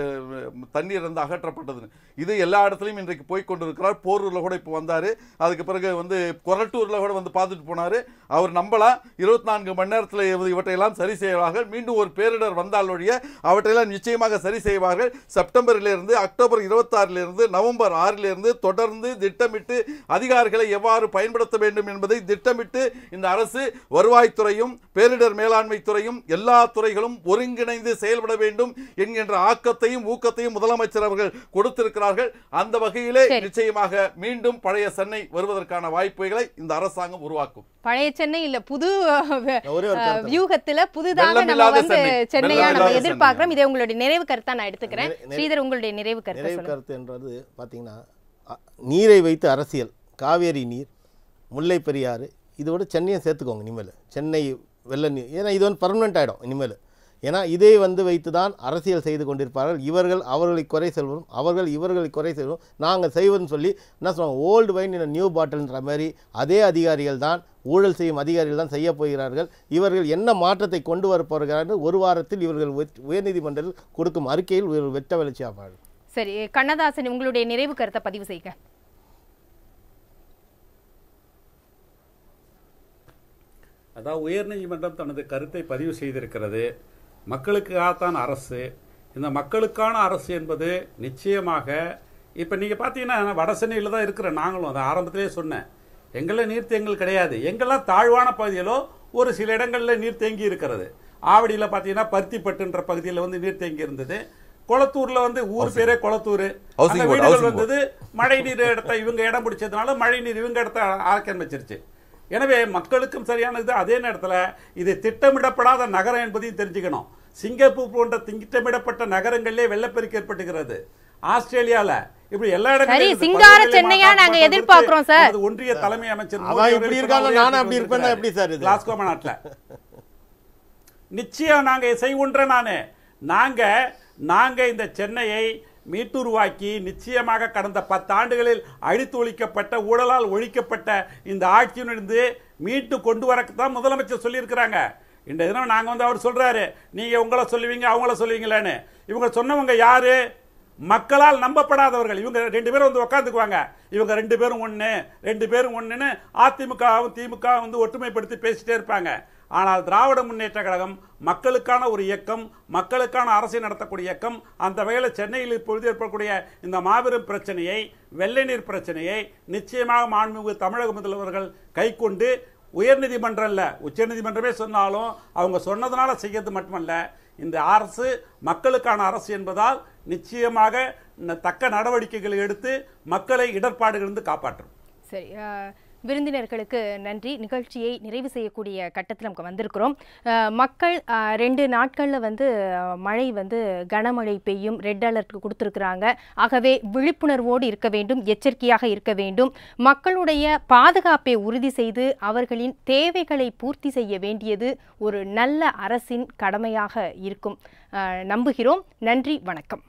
தண்ணீர் வந்து அகற்றப்பட்டதுன்னு இது எல்லா இடத்துலையும் இன்றைக்கு போய் கொண்டு இருக்கிறார் போரூரில் கூட இப்போ வந்தார் அதுக்கு பிறகு வந்து கொரட்டூரில் கூட வந்து பார்த்துட்டு போனார் அவர் நம்பலாம் இருபத்தி நான்கு மணி நேரத்தில் இவற்றையெல்லாம் சரி செய்வார்கள் மீண்டும் ஒரு பேரிடர் வந்தால் ஒழிய அவற்றையெல்லாம் நிச்சயமாக சரி செய்வார்கள் செப்டம்பரிலிருந்து அக்டோபர் இருபத்தாறிலிருந்து நவம்பர் ஆறிலிருந்து தொடர்ந்து திட்டமிட்டு அதிகாரிகளை எவ்வாறு பயன்படுத்த வேண்டும் என்பதை திட்டமிட்டு இந்த அரசு வருவாய்த்துறையும் பேரிடர் மேலாண்மை துறையும் எல்லா துறைகளும் ஒருங்கிணைந்து செயல்பட வேண்டும் என்கின்ற ஆக்கத்தையும் ஊக்கத்தையும் முதலமைச்சர் அவர்கள் கொடுத்திருக்கிறார்கள் அந்த வகையிலே நிச்சயமாக மீண்டும் பழைய சென்னை வருவதற்கான வாய்ப்புகளை இந்த அரசாங்கம் உருவாக்கும் பழைய சென்னை இல்ல புது வியூகத்துல புதுதாக நம்ம வந்து சென்னையா நம்ம எதிர்பார்க்கிறோம் இதை உங்களுடைய நிறைவு கருத்தா நான் எடுத்துக்கிறேன் ஸ்ரீதர் உங்களுடைய நிறைவு கருத்து நிறைவு கருத்து என்றது பாத்தீங்கன்னா நீரை வைத்து அரசியல் காவேரி நீர் முல்லை பெரியாறு இதோட சென்னையை சேர்த்துக்கோங்க இனிமேல் சென்னை வெள்ள நீர் ஏன்னா இது வந்து பர்மனெண்ட் ஆகிடும் இனிமேல் ஏன்னா இதை வந்து வைத்து தான் அரசியல் செய்து கொண்டிருப்பார்கள் இவர்கள் அவர்களை குறை செல்வரும் அவர்கள் இவர்களை குறை செல்வரும் நாங்கள் செய்வோம்னு சொல்லி என்ன சொல்லுவாங்க ஓல்டு வைன் இன் நியூ பாட்டில்ன்ற மாதிரி அதே அதிகாரிகள் தான் ஊழல் செய்யும் அதிகாரிகள் தான் செய்ய போகிறார்கள் இவர்கள் என்ன மாற்றத்தை கொண்டு வரப்போகிறார்கள் ஒரு வாரத்தில் இவர்கள் உயர்நீதிமன்றத்தில் கொடுக்கும் அறிக்கையில் இவர்கள் வெட்ட வளர்ச்சியாக சரி கண்ணதாசன் உங்களுடைய நிறைவு கருத்தை பதிவு செய்கிறேன் அதாவது உயர்நீதிமன்றம் தனது கருத்தை பதிவு செய்திருக்கிறது மக்களுக்காகத்தான் அரசு இந்த மக்களுக்கான அரசு என்பது நிச்சயமாக இப்போ நீங்கள் பார்த்தீங்கன்னா வட சென்னையில் தான் இருக்கிற நாங்களும் அதை ஆரம்பத்திலே சொன்னேன் எங்களில் நீர்த்தேங்கல் கிடையாது எங்கெல்லாம் தாழ்வான பகுதியிலோ ஒரு சில இடங்களில் நீர் தேங்கி இருக்கிறது ஆவடியில் பார்த்தீங்கன்னா பருத்திப்பட்டுன்ற பகுதியில் வந்து நீர் தேங்கி இருந்தது குளத்தூரில் வந்து ஊர் பேரே குளத்தூர் அந்த வீடுகள் வந்தது மழை நீர் இடத்த இவங்க இடம் பிடிச்சதுனால மழை நீர் இவங்க இடத்த ஆக்கிரமிச்சிருச்சு எனவே மக்களுக்கும் சரியானது அதே நேரத்தில் இது திட்டமிடப்படாத நகரம் என்பதையும் தெரிஞ்சுக்கணும் சிங்கப்பூர் போன்ற திட்டமிடப்பட்ட நகரங்களிலே வெள்ளப்பெருக்கு ஏற்பட்டுகிறது ஆஸ்திரேலியாவில் இப்படி எல்லா இடங்களும் சிங்கார சென்னையா நாங்க எதிர்பார்க்கிறோம் சார் ஒன்றிய தலைமை அமைச்சர் இப்படி இருக்காங்க நானும் அப்படி இருப்பேன் எப்படி சார் நாட்டில் நிச்சயம் நாங்கள் செய்வோன்ற நானு நாங்க நாங்க இந்த சென்னையை மீட்டுருவாக்கி நிச்சயமாக கடந்த பத்தாண்டுகளில் அழித்து ஒழிக்கப்பட்ட ஊழலால் ஒழிக்கப்பட்ட இந்த ஆட்சியிலிருந்து மீட்டு கொண்டு வரத்தான் முதலமைச்சர் சொல்லியிருக்கிறாங்க இந்த தினம் நாங்கள் வந்து அவர் சொல்கிறாரு நீங்கள் உங்களை சொல்லுவீங்க அவங்கள சொல்லுவீங்களேன்னு இவங்க சொன்னவங்க யார் மக்களால் நம்பப்படாதவர்கள் இவங்க ரெண்டு பேரும் வந்து உட்காந்துக்குவாங்க இவங்க ரெண்டு பேரும் ஒன்று ரெண்டு பேரும் ஒன்றுன்னு அதிமுகவும் திமுக வந்து ஒற்றுமைப்படுத்தி பேசிகிட்டே இருப்பாங்க ஆனால் திராவிட முன்னேற்ற கழகம் மக்களுக்கான ஒரு இயக்கம் மக்களுக்கான அரசை நடத்தக்கூடிய இயக்கம் அந்த வகையில் சென்னையில் இப்பொழுது ஏற்படக்கூடிய இந்த மாபெரும் பிரச்சனையை வெள்ளை நீர் பிரச்சனையை நிச்சயமாக மாண்புமிகு தமிழக முதல்வர்கள் கைக்கொண்டு உயர்நீதிமன்றம் இல்லை உச்சநீதிமன்றமே சொன்னாலும் அவங்க சொன்னதுனால செய்யறது மட்டுமல்ல இந்த அரசு மக்களுக்கான அரசு என்பதால் நிச்சயமாக தக்க நடவடிக்கைகளை எடுத்து மக்களை இடர்பாடுகளிலிருந்து காப்பாற்றும் சரி விருந்தினர்களுக்கு நன்றி நிகழ்ச்சியை நிறைவு செய்யக்கூடிய கட்டத்தில் நமக்கு வந்திருக்கிறோம் மக்கள் ரெண்டு நாட்களில் வந்து மழை வந்து கனமழை பெய்யும் ரெட் அலர்ட் கொடுத்துருக்குறாங்க ஆகவே விழிப்புணர்வோடு இருக்க வேண்டும் எச்சரிக்கையாக இருக்க வேண்டும் மக்களுடைய பாதுகாப்பை உறுதி செய்து அவர்களின் தேவைகளை பூர்த்தி செய்ய வேண்டியது ஒரு நல்ல அரசின் கடமையாக இருக்கும் நம்புகிறோம் நன்றி வணக்கம்